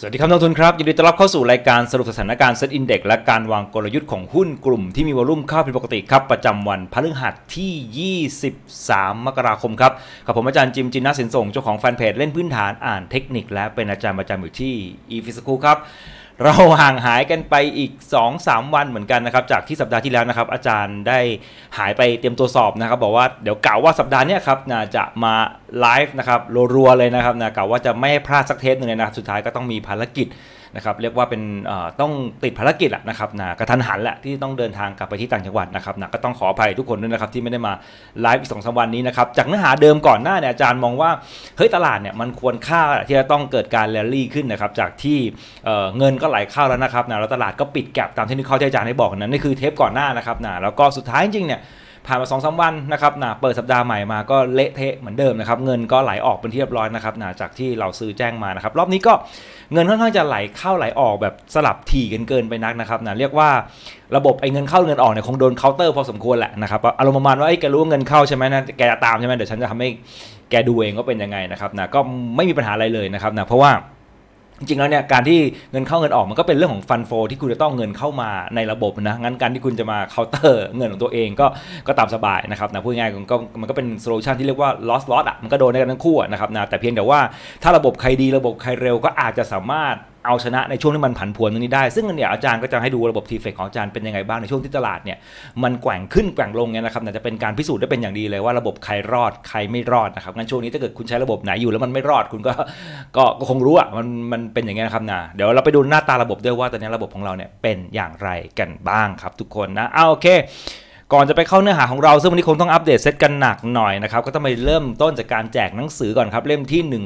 สวัสดีครับนักทุนครับยินดีต้อนรับเข้าสู่รายการสรุปสถานการณ์เซ็ตอินเด็กและการวางกลยุทธ์ของหุ้นกลุ่มที่มีวอลุ่มข้าผิดปกติครับ ประจำวันพฤหัสที่ 23 มกราคมครับกับ ผมอาจารย์จิมจินนาสินส่งเจ้าของแฟนเพจเล่นพื้นฐานอ่านเทคนิคและเป็นอาจารย์ประจำอยู่ที่อีฟิสคูครับเราห่างหายกันไปอีก 2-3 วันเหมือนกันนะครับจากที่สัปดาห์ที่แล้วนะครับ อาจารย์ได้หายไปเตรียมตัวสอบนะครับบอกว่าเดี๋ยวกล่าวว่าสัปดาห์นี้ครับนะจะมาไลฟ์นะครับรัวๆเลยนะครับนะกล่าวว่าจะไม่ให้พลาดสักเทสหนึ่งเลยนะ สุดท้ายก็ต้องมีภารกิจนะครับเรียกว่าเป็นต้องติดภารกิจแหละนะครับนะกระทันหันแหละที่ต้องเดินทางกลับไปที่ต่างจังหวัดนะครับนะก็ต้องขออภัยทุกคนด้วยนะครับที่ไม่ได้มาไลฟ์สองสวันนี้นะครับจากเนื้อหาเดิมก่อนหน้าเนี่ยอาจารย์มองว่าเฮ้ยตลาดเนี่ยมันควรค่าที่จะต้องเกิดการแรลลี่ขึ้นนะครับจากที่เงินก็ไหลเข้าแล้วนะครับนะแล้วตลาดก็ปิดแกลบตามที่นิคอที่อาจารย์ได้บอกนั้นนี่คือเทปก่อนหน้านะครับนะแล้วก็สุดท้ายจริงเนี่ยผ่านมาสองสาวันนะครับนะเปิดสัปดาห์ใหม่มาก็เละเทะเหมือนเดิมนะครับเงินก็ไหลออกเป็นที่เรียบร้อยนะครับนะจากที่เราซื้อแจ้งมานะครับรอบนี้ก็เงินค่อนข้างจะไหลเข้าไหลออกแบบสลับถี่กันเกินไปนักนะครับนะเรียกว่าระบบไอ้เงินเข้าเงินออกเนี่ยคงโดนเคาน์เตอร์พอสมควรแหละนะครับอารมณ์ประมาณว่าไอ้แกรู้เงินเข้าใช่ไหมนะแกจะตามใช่ไหมเดี๋ยวฉันจะทำให้แกดูเองก็เป็นยังไงนะครับนะก็ไม่มีปัญหาอะไรเลยนะครับนะเพราะว่าจริงแล้วเนี่ยการที่เงินเข้าเงินออกมันก็เป็นเรื่องของฟันโฟที่คุณจะต้องเงินเข้ามาในระบบนะงั้นการที่คุณจะมาเคาน์เตอร์เงินของตัวเองก็ก็ตามสบายนะครับนะพูดง่ายๆก็มันก็เป็นโซลูชันที่เรียกว่า loss loss อ่ะมันก็โดนในกันทั้งคู่นะครับนะแต่เพียงแต่ว่าถ้าระบบใครดีระบบใครเร็วก็อาจจะสามารถเอาชนะในช่วงที่มันผันผวนตรงนี้ได้ ซึ่งเนี่ยอาจารย์ก็จะให้ดูระบบทีเฟกของอาจารย์เป็นยังไงบ้างในช่วงที่ตลาดเนี่ยมันแกว่งขึ้นแกว่งลงเนี่ยนะครับาจะเป็นการพิสูจน์ได้เป็นอย่างดีเลยว่าระบบใครรอดใครไม่รอดนะครับ งั้นช่วงนี้ถ้าเกิดคุณใช้ระบบไหนอยู่แล้วมันไม่รอดคุณก็ก็คงรู้อ่ะ มันมันเป็นอย่างไงนะครับนะเดี๋ยวเราไปดูหน้าตาระบบด้วยว่าตอนนี้ระบบของเราเนี่ยเป็นอย่างไรกันบ้างครับ ทุกคนนะเอาโอเคก่อนจะไปเข้าเนื้อหาของเรา ซึ่งวันนี้คงต้องอัปเดตเซตกันหนักหน่อยนะครับก็ต้องไปเริ่มต้นจากการแจกหนังสือก่อนครับเล่มที่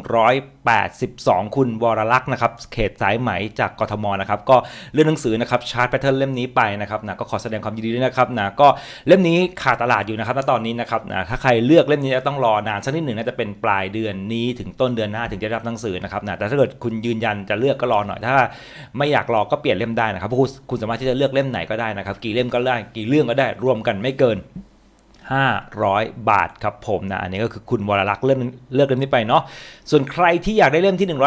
182 คุณวรลักษ์นะครับเขตสายไหมจากกทมนะครับก็เลื่อนหนังสือนะครับชาร์ตแพทเทิร์นเล่มนี้ไปนะครับนะก็ขอแสดงความยินดีด้วยนะครับนะก็เล่มนี้ขาดตลาดอยู่นะครับณตอนนี้นะครับนะถ้าใครเลือกเล่มนี้จะต้องรอนาน สักนิดหนึ่งน่าจะเป็นปลายเดือนนี้ถึงต้นเดือนหน้าถึงจะรับหนังสือนะครับนะแต่ถ้าเกิดคุณยืนยันจะเลือกก็รอหน่อยถ้าไม่อยากรอก็เปลี่ยนเล่มได้นะครับคุณสามารถที่จะเลือกเล่มไหนก็ได้นะครับกี่เล่มก็ได้กี่เรื่องก็ได้รวมกันันไม่เกิน 500 บาทครับผมนะ อันนี้ก็คือคุณวรลักษ์เลือกเลือกเล่มนี้ไปเนาะ ส่วนใครที่อยากได้เล่มที่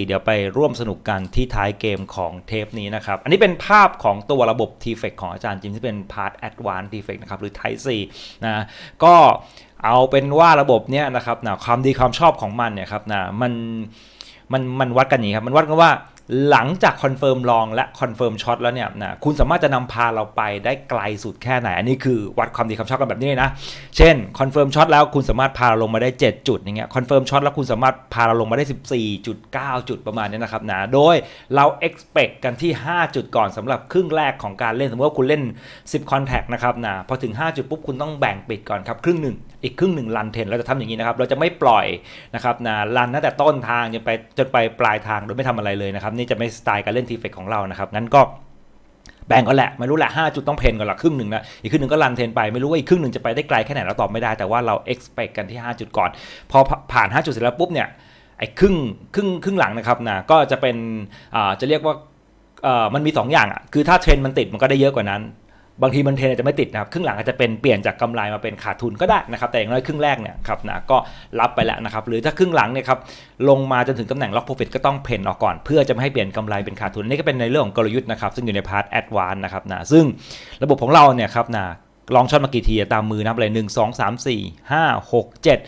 183 184 เดี๋ยวไปร่วมสนุกกันที่ท้ายเกมของเทปนี้นะครับ อันนี้เป็นภาพของตัวระบบ t f e c ของอาจารย์จิมที่เป็น Part Advanced t f e c นะครับ หรือ Type 4นะ ก็เอาเป็นว่าระบบเนี้ยนะครับนะความดีความชอบของมันเนี่ยครับนะ มัน มัน มันวัดกันอย่างนี้ครับ มันวัดกันว่าหลังจากคอนเฟิร์มลองและคอนเฟิร์มช็อตแล้วเนี่ยนะคุณสามารถจะนำพาเราไปได้ไกลสุดแค่ไหน อันนี้คือวัดความดีความชอบกันแบบนี้นะ เช่นคอนเฟิร์มช็อตแล้วคุณสามารถพาเราลงมาได้ 7 จุดอย่างเงี้ยคอนเฟิร์มช็อตแล้วคุณสามารถพาเราลงมาได้ 14.9 จุดจุดประมาณนี้นะครับนะโดยเราเอ็กซ์เ t กันที่ 5 จุดก่อนสำหรับครึ่งแรกของการเล่นสมมติว่าคุณเล่น 10คอนแท c นะครับนะพอถึง 5 จุดปุ๊บคุณต้องแบ่งปิดก่อน ครับครึ่งหนึ่งอีกครึ่งหนึ่งลันเทนเราจะทำอย่างนี้นะครับเราจะไม่ปล่อยนะครับนะลันตั้งแต่ต้นทางจนไปจนไปปลายทางโดยไม่ทำอะไรเลยนะครับนี่จะไม่สไตล์การเล่นทีเฟกของเรานะครับ งั้นก็ แบ่งก็แหละไม่รู้แหละ5จุดต้องเพนก่อนละครึ่งหนึ่งนะอีกครึ่งหนึ่งก็รันเทนไปไม่รู้ว่าอีกครึ่งหนึ่งจะไปได้ไกลแค่ไหนเราตอบไม่ได้แต่ว่าเราเอ็กซ์เพกันที่5จุดก่อนพอผ่าน 5 จุดเสร็จแล้วปุ๊บเนี่ยไอ้ครึ่งครึ่งครึ่งหลังนะครับนะก็จะเป็นอ่าจะเรียกว่ามันมี2อย่างอ่ะคือถ้าเทรน มันติดมันก็ได้เยอะกว่านั้นบางทีมันเทนอาจจะไม่ติดนะครับครึ่งหลังอาจจะเป็นเปลี่ยนจากกำไรมาเป็นขาดทุนก็ได้นะครับแต่อย่างน้อยครึ่งแรกเนี่ยครับนะก็รับไปแล้วนะครับหรือถ้าครึ่งหลังเนี่ยครับลงมาจนถึงตำแหน่งล็อกโปรฟิตก็ต้องเพนออกก่อน เพื่อจะไม่ให้เปลี่ยนกำไรเป็นขาดทุนนี่ก็เป็นในเรื่องของกลยุทธ์นะครับซึ่งอยู่ในพาร์ทแอดวานนะครับนะซึ่งระบบของเราเนี่ยครับนะลองช็อตมากี่ทีตามมือนับเลยหนึ่งสองสามสี่ห้าหกเจ็ด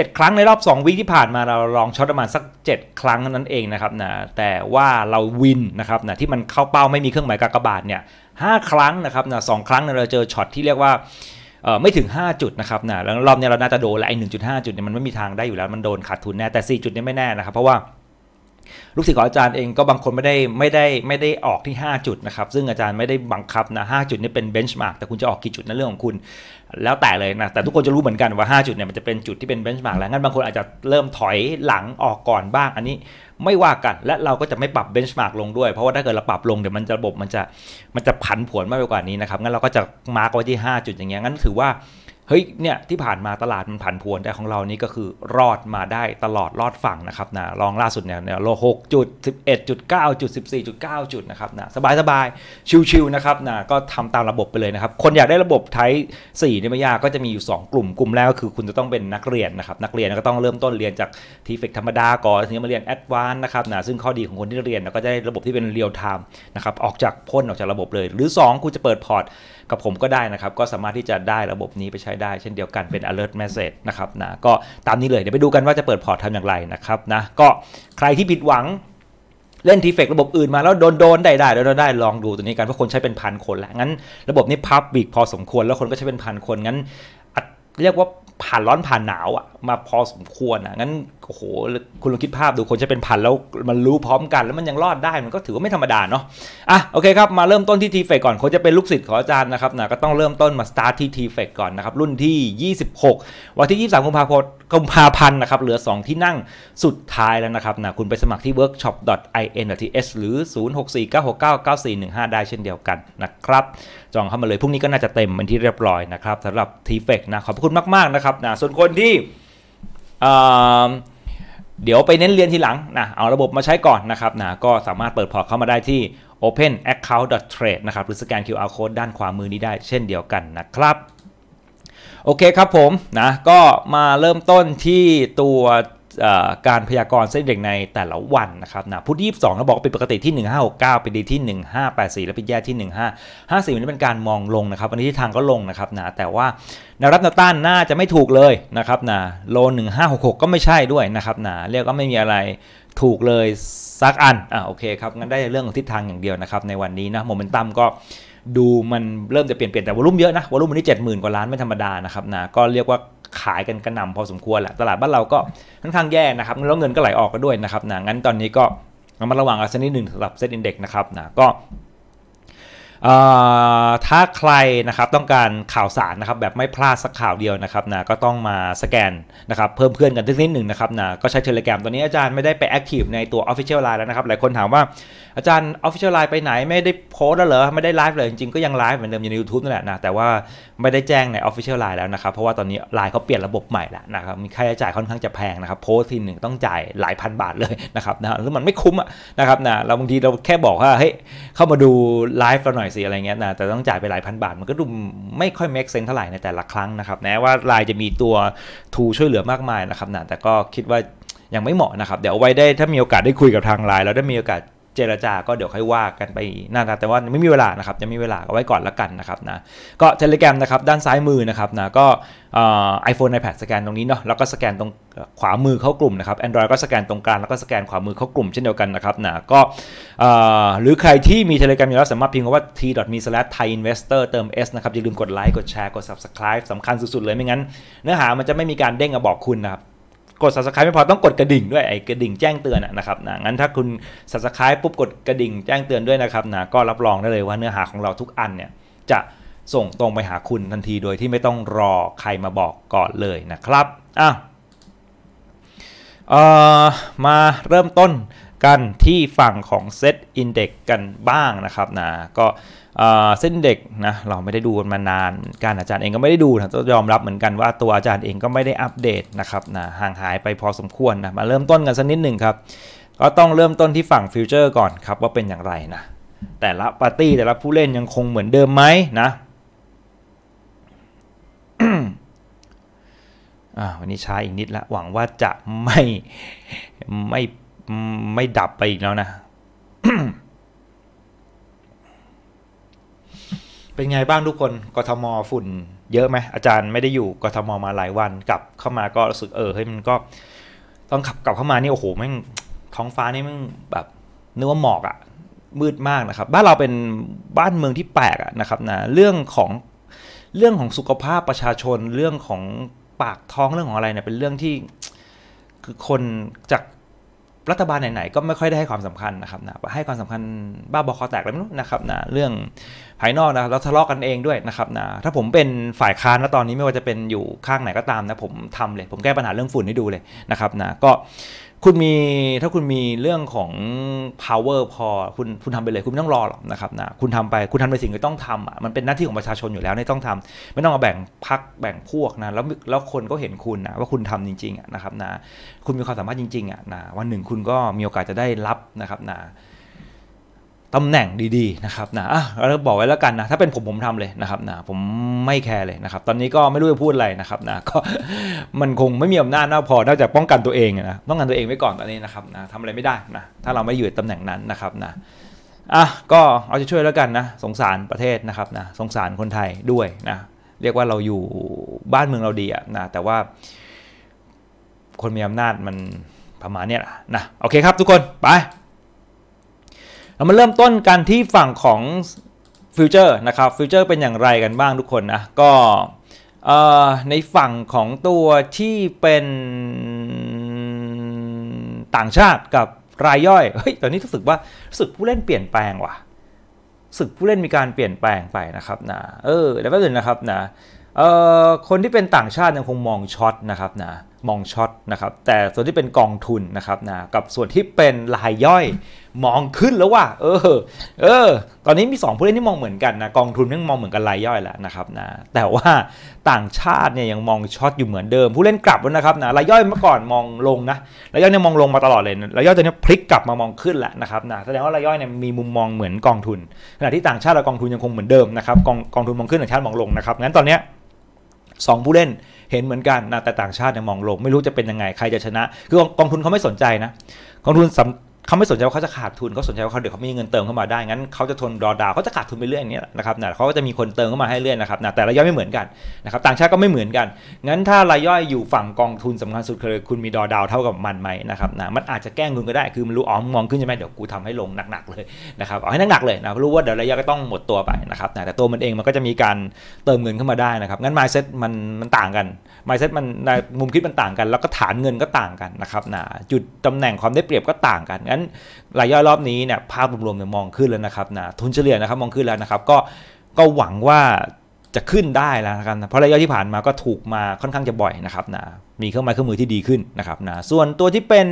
7ครั้งในรอบ 2 วิที่ผ่านมาเราลองช็อตประมาณสัก 7 ครั้งนั้นเองนะครับนะแต่ว่าเรา วินนะครับนะที่มันเข้าเป้าไม่มีเครื่องหมายกากบาทเนี่ยหครั้งนะครับนะสครั้งเราเจอช็อตที่เรียกว่าไม่ถึง 5 จุดนะครับนะแล้วรอบนี้ เรา น่าจะโดนและไอ้หนึ่งจุดห้าจุดเนี่ยมันไม่มีทางได้อยู่แล้วมันโดนขาดทุนแน่แต่ 4 จุดนี่ไม่แน่นะครับเพราะว่าลูกศิษย์ของอาจารย์เองก็บางคนไม่ได้ไม่ได้ไม่ได้ออกที่ 5 จุดนะครับซึ่งอาจารย์ไม่ได้บังคับนะหจุดนี่เป็นเบนช์มาร์กแต่คุณจะออกกี่จุดนันเรื่องของคุณ แล้วแต่เลยนะแต่ทุกคนจะรู้เหมือนกันว่า 5 จุดเนี่ยมันจะเป็นจุดที่เป็นเบนช์มาร์กแล้วงั้นบางคนอาจจะเริ่มถอยหลังออกก่อนบ้างอันนี้ไม่ว่ากัน และเราก็จะไม่ปรับเบนช์มาร์กลงด้วย เพราะว่าถ้าเกิดเราปรับลงเดี๋ยวมันจะระบบมันจะมันจะผันผวนมากไปกว่านี้นะครับงั้นเราก็จะมาร์กไว้ที่5จุดอย่างเงี้ยงั้นถือว่าเฮ้ยเนี่ยที่ผ่านมาตลาดมันผันผวนแต่ของเรานี่ก็คือรอดมาได้ตลอดรอดฝั่งนะครับนะรองล่าสุดเนี่ยเนี่ยโลหกจุดสิบเอ็ดจุดเก้าจุดสิบสี่จุดเก้าจุดนะครับนะสบายสบายชิวๆนะครับนะก็ทำตามระบบไปเลยนะครับคนอยากได้ระบบไทป์สี่เนี่ยไม่ยากก็จะมีอยู่ 2 กลุ่มกลุ่มแรกก็คือคุณจะต้องเป็นนักเรียนนะครับนักเรียนก็ต้องเริ่มต้นเรียนจากทีเฟกธรรมดาก่อนถึงมาเรียนแอดวานนะครับนะซึ่งข้อดีของคนที่เรียนก็จะได้ระบบที่เป็นเรียลไทม์นะครับออกจากพ่นออกจากระบบเลย หรือ 2 คุณจะเปิดพอร์ตกับผมก็ได้นะครับ ก็สามารถที่จะได้ระบบนี้ไปใช้ได้ เช่นเดียวกันเป็น alert message นะครับนะก็ตามนี้เลยเดี๋ยวไปดูกันว่าจะเปิดพอร์ตทำอย่างไรนะครับนะก็ใครที่ผิดหวังเล่นทีเฟกระบบอื่นมาแล้วโดนโดนได้ได้โดนได้ลองดูตัวนี้กันเพราะคนใช้เป็นพันคนแหละงั้น ระบบนี้พับบิกพอสมควรแล้วคนก็ใช้เป็นพันคนงั้น เรียกว่าผ่านร้อนผ่านหนาวอะมาพอสมควรอะงั้นโอ้โหคุณลองคิดภาพดูคนจะเป็นพันแล้วมันรู้พร้อมกัน แล้วมันยังรอดได้มันก็ถือว่าไม่ธรรมดาเนาะอ่ะโอเคครับ มาเริ่มต้นที่ทีเฟกก่อนคนจะเป็นลูกศิษย์ของอาจารย์นะครับนะก็ต้องเริ่มต้นมาสตาร์ทที่ทีเฟกก่อนนะครับรุ่นที่ 26 วันที่ 23 กุมภาพันธ์กุมภาพันธ์นะครับเหลือ 2ที่นั่งสุดท้ายแล้วนะครับนะคุณไปสมัครที่ w o r k s h o p i n t s หรือ 0649699415 ได้เช่นเดียวกันนะครับจองเข้ามาเลยพรุ่งนี้ก็น่าจะเต็มเป็นที่เรียบร้อยนะครับสำหรับทีเฟกนะขอบคุณมากๆนะครับนะับนะส่วนคนที่เดี๋ยวไปเน้นเรียนทีหลังนะเอาระบบมาใช้ก่อนนะครับนะก็สามารถเปิดพอร์ตเข้ามาได้ที่ open account trade นะครับหรือสแกน QR code ด้านขวามือนี้ได้เช่นเดียวกันนะครับ โอเคครับผมนะก็มาเริ่มต้นที่ตัวการพยากรณ์เส้นเด็กในแต่ละวันนะครับนะพุธที่22เราบอกเป็นปกติที่1569เป็นดีที่ 1584 แลวเป็นแย่ที่ 1554นี่เป็นการมองลงนะครับวันนี้ที่ทางก็ลงนะครับนะแต่ว่าแนวรับแนวต้านน่าจะไม่ถูกเลยนะครับนะโล 1566 ก็ไม่ใช่ด้วยนะครับนะเรียกก็ไม่มีอะไรถูกเลย สักอันอ่ะโอเคครับงั้นได้เรื่องของทิศทางอย่างเดียวนะครับในวันนี้นะโมเมนตัมก็ดูมันเริ่มจะเปลี่ยนเปลี่ยนแต่วอลุ่มเยอะนะวอลุ่มวันนี้หมื่นกว่าล้านไม่ธรรมดานะครับนะก็เรียกว่าขายกันกระหน่ำพอสมควรแหละตลาดบ้านเราก็ค่อนข้างแย่นะครับแล้วเงินก็ไหลออกก็ด้วยนะครับนะงั้นตอนนี้ก็รมาระวังกันสักนิดหนึ่งสำหรับเซ็ตอินเด็กซ์นะครับนะก็ถ้าใครนะครับต้องการข่าวสารนะครับแบบไม่พลาดสักข่าวเดียวนะครับนะก็ต้องมาสแกนนะครับเพิ่มเพื่อนกันทักนิดหนึ่งนะครับนะก็ใช้เทเลแกรมตอนนี้อาจารย์ไม่ได้ไปแอคทีฟในตัว Official Line แล้วนะครับหลายคนถามว่าอาจารย์ออฟฟิเชียลไลน์ไปไหนไม่ได้โพสแล้วเหรอไม่ได้ไลฟ์เลย จริงๆ ก็ยังไลฟ์เหมือนเดิมอยู่ในยู u t u b e นั่นแหละนะ แต่ว่าไม่ได้แจ้งในออฟฟิเชียลไลน์แล้วนะครับ เพราะว่าตอนนี้ไลน์เขาเปลี่ยนระบบใหม่แล้วนะครับ มีค่าใช้จ่ายค่อนข้างจะแพงนะครับโพสทีหนึ่งต้องจ่ายหลายพันบาทเลยนะครับนะหรือมันไม่คุ้มนะครับนะเราบางทีเราแค่บอกว่าเฮ้ย เข้ามาดูไลฟ์เราหน่อยสิอะไรเงี้ยนะแต่ต้องจ่ายไปหลายพันบาทมันก็ดูไม่ค่อยแม็กซ์เซนเท่าไหร่ในแต่ละครั้งนะครับแน้ว่าไลน์จะมีตัวทูช่วยเหลือมากมายนะครับนะแต่ก็คิดว่ายังไม่เหมาะนะครับเดี๋ยวไว้ได้ถ้ามีโอกาสได้คุยกับทางไลน์แล้วได้มีโอกาสเจรจา ก็เดี๋ยวค่อยว่ากันไปน้าตาแต่ว่าไม่มีเวลา นะครับ จะมีเวลาเอาไว้ก่อนละกันนะครับนะก็เทเลแกรมนะครับด้านซ้ายมือนะครับนะ ก็ไอโฟนไอแพดสแกนตรงนี้เนาะ แล้วก็สแกนตรงขวามือเข้ากลุ่มนะครับแอนดรอยก็สแกนตรงกลาง แล้วก็สแกนขวามือเข้ากลุ่ม เช่นเดียวกันนะครับนะก็หรือใครที่มีเทเลแกรมอยู่แล้วสามารถพิมพ์ว่า t.me/thaiinvestor เติม s นะครับอย่าลืมกดไลค์ กดแชร์ กด subscribe สำคัญสุดๆเลยไม่งั้นเนื้อหามันจะไม่มีการเด้งมาบอกคุณนะครับกด subscribe ไม่พอต้องกดกระดิ่งด้วยไอ้กระดิ่งแจ้งเตือนนะครับนะงั้นถ้าคุณ subscribe ปุ๊บกดกระดิ่งแจ้งเตือนด้วยนะครับนะก็รับรองได้เลยว่าเนื้อหาของเราทุกอันเนี่ยจะส่งตรงไปหาคุณทันทีโดยที่ไม่ต้องรอใครมาบอกก่อนเลยนะครับอ่ะเอ่อมาเริ่มต้นกันที่ฝั่งของ Set Index กันบ้างนะครับนะก็เส้นเด็กนะ เราไม่ได้ดูมานาน การอาจารย์เองก็ไม่ได้ดูนะต้องยอมรับเหมือนกันว่าตัวอาจารย์เองก็ไม่ได้อัปเดตนะครับนะห่างหายไปพอสมควรนะมาเริ่มต้นกันสักนิดหนึ่งครับก็ต้องเริ่มต้นที่ฝั่งฟิวเจอร์ก่อนครับว่าเป็นอย่างไรนะแต่ละปาร์ตี้แต่ละผู้เล่นยังคงเหมือนเดิมไหมนะวันนี้ช้าอีกนิดละหวังว่าจะไม่ไม่ไม่ดับไปอีกแล้วนะเป็นไงบ้างทุกคน กทม ฝุ่นเยอะไหม อาจารย์ไม่ได้อยู่ กทม มาหลายวัน กลับเข้ามาก็รู้สึกเออเฮ้ยมันก็ต้องขับกลับเข้ามานี่โอ้โหแม่งท้องฟ้านี่แม่งแบบนึกว่าหมอกอะมืดมากนะครับ บ้านเราเป็นบ้านเมืองที่แปลกอะนะครับนะเรื่องของเรื่องของสุขภาพประชาชน เรื่องของปากท้องเรื่องของอะไรเนี่ยเป็นเรื่องที่คือคนจากรัฐบาลไหนๆ ก็ไม่ค่อยได้ให้ความสำคัญนะครับนะให้ความสำคัญบ้าบอคอแตกแล้วนะครับนะเรื่องภายนอกนะเราทะเลาะกันเองด้วยนะครับนะถ้าผมเป็นฝ่ายค้านแล้วตอนนี้ไม่ว่าจะเป็นอยู่ข้างไหนก็ตามนะผมทำเลยผมแก้ปัญหาเรื่องฝุ่นให้ดูเลยนะครับนะก็คุณมีถ้าคุณมีเรื่องของ power พอคุณคุณทำไปเลยคุณไม่ต้องรอหรอกนะครับนะคุณทำไปคุณทำไปสิ่งที่ต้องทำอ่ะมันเป็นหน้าที่ของประชาชนอยู่แล้วใน่ต้องทำ ไม่ต้องมาแบ่งพักแบ่งพวกนะแล้วแล้วคนก็เห็นคุณนะว่าคุณทำจริง ๆอ่ะนะครับนะคุณมีความสามารถจริงๆอ่ะนะวันหนึ่งคุณก็มีโอกาสจะได้รับนะครับนะตำแหน่งดีๆนะครับนะอ่ะเราบอกไว้แล้วกันนะถ้าเป็นผมผมทำเลยนะครับนะผมไม่แคร์เลยนะครับ ตอนนี้ก็ไม่รู้จะพูดอะไรนะครับนะก็มันคงไม่มีอำนาจมากพอนอกจากป้องกันตัวเองนะป้องกันตัวเองไว้ก่อนตอนนี้นะครับนะทำอะไรไม่ได้นะถ้าเราไม่อยู่ตำแหน่งนั้นนะครับนะอ่ะก็เอาจะช่วยแล้วกันนะสงสารประเทศนะครับนะสงสารคนไทยด้วยนะ เรียกว่าเราอยู่บ้านเมืองเราดีอะนะแต่ว่า คนมีอำนาจมันประมาณนี้แหละนะโอเคครับทุกคนไปามาเริ่มต้นกันที่ฝั่งของฟิวเจอร์นะครับ ฟิวเจอร์เป็นอย่างไรกันบ้างทุกคนนะ ก็ในฝั่งของตัวที่เป็นต่างชาติกับรายย่อยเฮ้ย ตอนนี้รู้สึกว่ารู้สึกผู้เล่นเปลี่ยนแปลงว่ะสึกผู้เล่นมีการเปลี่ยนแปลงไปนะครับนะ เออแล้วก็อื่นนะครับนะเอ่อคนที่เป็นต่างชาติยังคงมองช็อตนะครับนะมองช็อตนะครับแต่ส่วนที่เป็นกองทุนนะครับนะกับส่วนที่เป็นรายย่อยมองขึ้นแล้วว่าเออ เออตอนนี้มี 2 ผู้เล่นที่มองเหมือนกันนะกองทุนยังมองเหมือนกันรายย่อยแหละนะครับนะแต่ว่าต่างชาติเนี่ยยังมองช็อตอยู่เหมือนเดิม ผู้เล่นกลับแล้วนะครับนะรายย่อยเมื่อก่อนมองลงนะรายย่อยเนี่ยมองลงมาตลอดเลยรายย่อยตอนนี้พลิกกลับมามองขึ้นแลละนะครับนะแสดงว่ารายย่อยเนี่ยมีมุมมองเหมือนกองทุนขณะที่ต่างชาติและกองทุนยังคงเหมือนเดิมนะครับกองกองทุนมองขึ้นต่างชาติมองลงนะครับงั้นตอนเนี้ยสองผู้เล่นเห็นเหมือนกันนะแต่ต่างชาติเนี่ยมองลง ไม่รู้จะเป็นยังไง ใครจะชนะ คือ กองทุนเขาไม่สนใจนะกองทุนสเขาไม่สนใจว่าเขาจะขาดทุนเขาสนใจว่าเขาเดี๋ยวเขา มีเงินเติมเข้ามาได้ งั้นเขาจะทนรอดาวเขาจะขาดทุนไปเรื่อยอย่างนี้นะครับนะเขาก็จะมีคนเติมเข้ามาให้เรื่อยนะครับนะแต่รายย่อยไม่เหมือนกันนะครับ ต่างชาติก็ไม่เหมือนกัน งั้นถ้ารายย่อยอยู่ฝั่งกองทุนสำคัญสุดคือคุณมีดอดาวเท่ากับมันไหมนะครับนะมันอาจจะแกล้งคุณก็ได้คือมันรู้อ๋อมองขึ้นใช่ไหมเดี๋ยวกูทำให้ลงหนักๆเลยนะครับเอาให้หนักๆเลยนะรู้ว่าเดี๋ยวรายย่อยก็ต้องหมดตัวไปนะครับนะแต่ตัวมันเองมันก็จะมีการเติมเงินเข้ามาได้นะครับงั้นมายเซ็ตมันมันต่างกันมายเซ็ตมันมุมคิดมันต่างกันแล้วก็ฐานเงินก็ต่างกันนะครับนะจุดตำแหน่งความได้เปรียบก็ต่างกันนั้นรายย่อยรอบนี้เนี่ยภาพรวมๆเนี่ยมองขึ้นแล้วนะครับนะทุนเฉลี่ยนะครับมองขึ้นแล้วนะครับ ก็ก็หวังว่าจะขึ้นได้แล้วนะครับเพราะรายย่อยที่ผ่านมาก็ถูกมาค่อนข้างจะบ่อยนะครับนะมีเครื่องไม้เครื่องมือที่ดีขึ้นนะครับนะส่วนตัวที่เป็น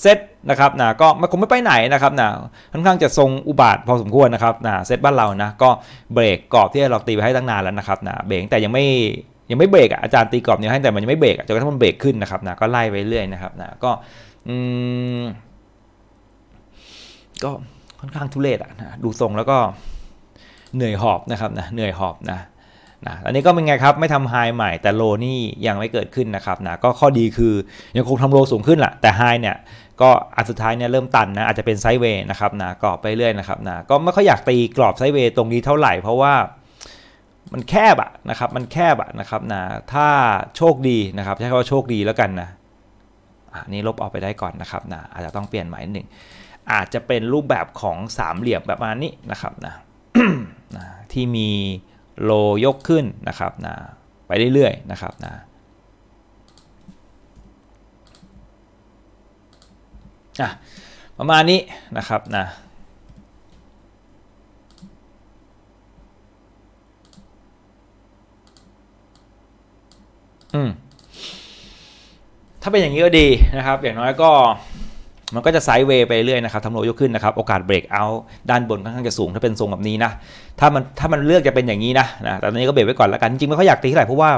เซตนะครับนะก็มันคงไม่ไปไหนนะครับนะค่อนข้างจะทรงอุบาทพอสมควรนะครับนะเซตบ้านเรานะก็เบรกกรอบที่เราตีไปให้ตั้งนานแล้วนะครับนะ เบรกแต่ยังไม่ยังไม่เบรกอ่ะอาจารย์ตีกรอบนี้ให้แต่มันยังไม่เบรกจนกระทั่งมันเบรกขึ้นนะครับนะก็ไล่ไปเรื่อยนะครับนะก็อืมก็ค่อนข้างทุเลศอ่ะนะดูทรงแล้วก็เหนื่อยหอบนะครับนะเหนื่อยหอบนะนะอันนี้ก็เป็นไงครับ ไม่ทำไฮใหม่แต่โลนี่ยังไม่เกิดขึ้นนะครับนะก็ข้อดีคือ ยังคงทำโลสูงขึ้นแหละแต่ไฮเนี่ย ก็อันสุดท้ายเนี่ยเริ่มตันนะอาจจะเป็นไซด์เวย์นะครับนะกรอบไปเรื่อยนะครับนะก็ไม่ค่อยอยากตีกรอบไซด์เวย์ ตรงนี้เท่าไหร่ เพราะว่ามันแคบอะนะครับมันแคบอะนะครับนะถ้าโชคดีนะครับใช้คำว่าโชคดีแล้วกันนะอันนี้ลบออกไปได้ก่อนนะครับนะอาจจะต้องเปลี่ยนใหม่หนึ่งอาจจะเป็นรูปแบบของสามเหลี่ยมแบบมานี้นะครับนะที่มีโลยกขึ้นนะครับนะไปเรื่อยๆนะครับนะะประมาณนี้นะครับนะอืมถ้าเป็นอย่างนี้ก็ดีนะครับอย่างน้อยก็มันก็จะไซด์เวย์ไปเรื่อยนะครับ ทำโลยกขึ้นนะครับ โอกาสเบรกเอาด้านบนค่อนข้างจะสูงถ้าเป็นทรงแบบนี้นะ ถ้ามันถ้ามันเลือกจะเป็นอย่างนี้นะนะแต่ตอนนี้ก็เบรกไว้ก่อนแล้วกัน จริงไม่ค่อยอยากตีเท่าไหร่ เพราะว่า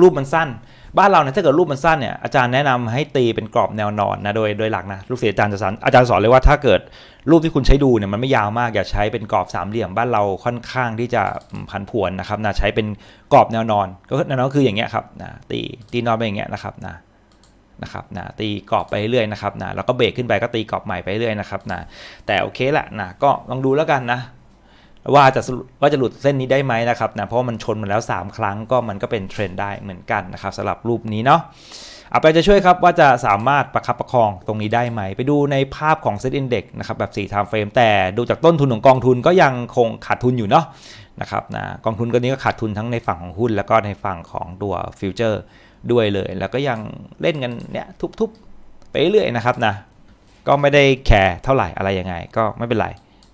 รูปมันสั้น บ้านเราเนี่ยถ้าเกิดรูปมันสั้นเนี่ยอาจารย์แนะนำให้ตีเป็นกรอบแนวนอนนะ โดยโดยหลักนะลูกศิษย์อาจารย์จะสอนอาจารย์สอนเลยว่า ถ้าเกิดรูปที่คุณใช้ดูเนี่ยมันไม่ยาวมากอย่าใช้เป็นกรอบสามเหลี่ยม บ้านเราค่อนข้างที่จะพันผวนนะครับนะใช้เป็นกรอบแนวนอนก็แนวนอนคืออย่างเงี้ยครับนะตีตีนอนเปอย่างเงี้ยนะครับนะนะครับนะตีกรอบไปเรื่อยนะครับนะแล้วก็เบรกขึ้นไปก็ตีกรอบใหม่ไปเรื่อยนะครับนะแต่โอเคแหละนะก็ลองดูแล้วกันนะว่าจะว่าจะหลุดเส้นนี้ได้ไหมนะครับนะเพราะมันชนมาแล้ว 3 ครั้งก็มันก็เป็นเทรนด์ได้เหมือนกันนะครับสำหรับรูปนี้เนาะเอาไปจะช่วยครับว่าจะสามารถประคับประคองตรงนี้ได้ไหมไปดูในภาพของ s e ินเด็กนะครับแบบ 4 Time Frame แต่ดูจากต้นทุนของกองทุนก็ยังคงขาดทุนอยู่เนาะนะครับนะ กองทุนก็นี้ก็ขาดทุนทั้งในฝั่งของหุ้น แล้วก็ในฝั่งของตัวฟิวเจอร์ด้วยเลย แล้วก็ยังเล่นกันเนี่ยทุบๆไปเรื่อยนะครับนะ ก็ไม่ได้แคร์เท่าไหร่อะไรยังไง ก็ไม่เป็นไร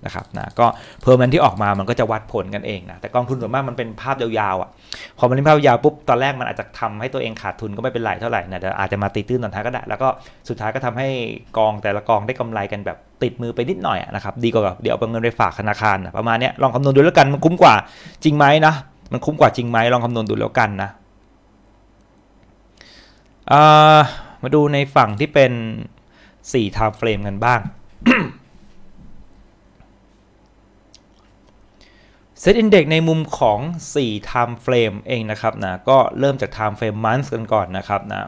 นะครับนะ ก็เพอร์มันที่ออกมา มันก็จะวัดผลกันเองนะ แต่กองทุนส่วนมากมันเป็นภาพยาวๆอ่ะ พอมันเป็นภาพยาวปุ๊บ ตอนแรกมันอาจจะทำให้ตัวเองขาดทุนก็ไม่เป็นไรเท่าไหร่นะแต่อาจจะมาตีตื้นตอนท้ายก็ได้ แล้วก็สุดท้ายก็ทำให้กองแต่ละกองได้กำไรกันแบบติดมือไปนิดหน่อยนะครับ ดีกว่าเดี๋ยวเอาเงินไปฝากธนาคารประมาณนี้ลองคำนวณดูแล้วกัน มันคุ้มกว่าจริงไหมนะ มันคุ้มกว่าจริงไหมลองคานวณดูแล้วกันนะมาดูในฝั่งที่เป็น4 time frame กันบ้าง Set Index ในมุมของ4 time frame เองนะครับนะ ก็เริ่มจาก time frame month กันก่อนนะครับนะ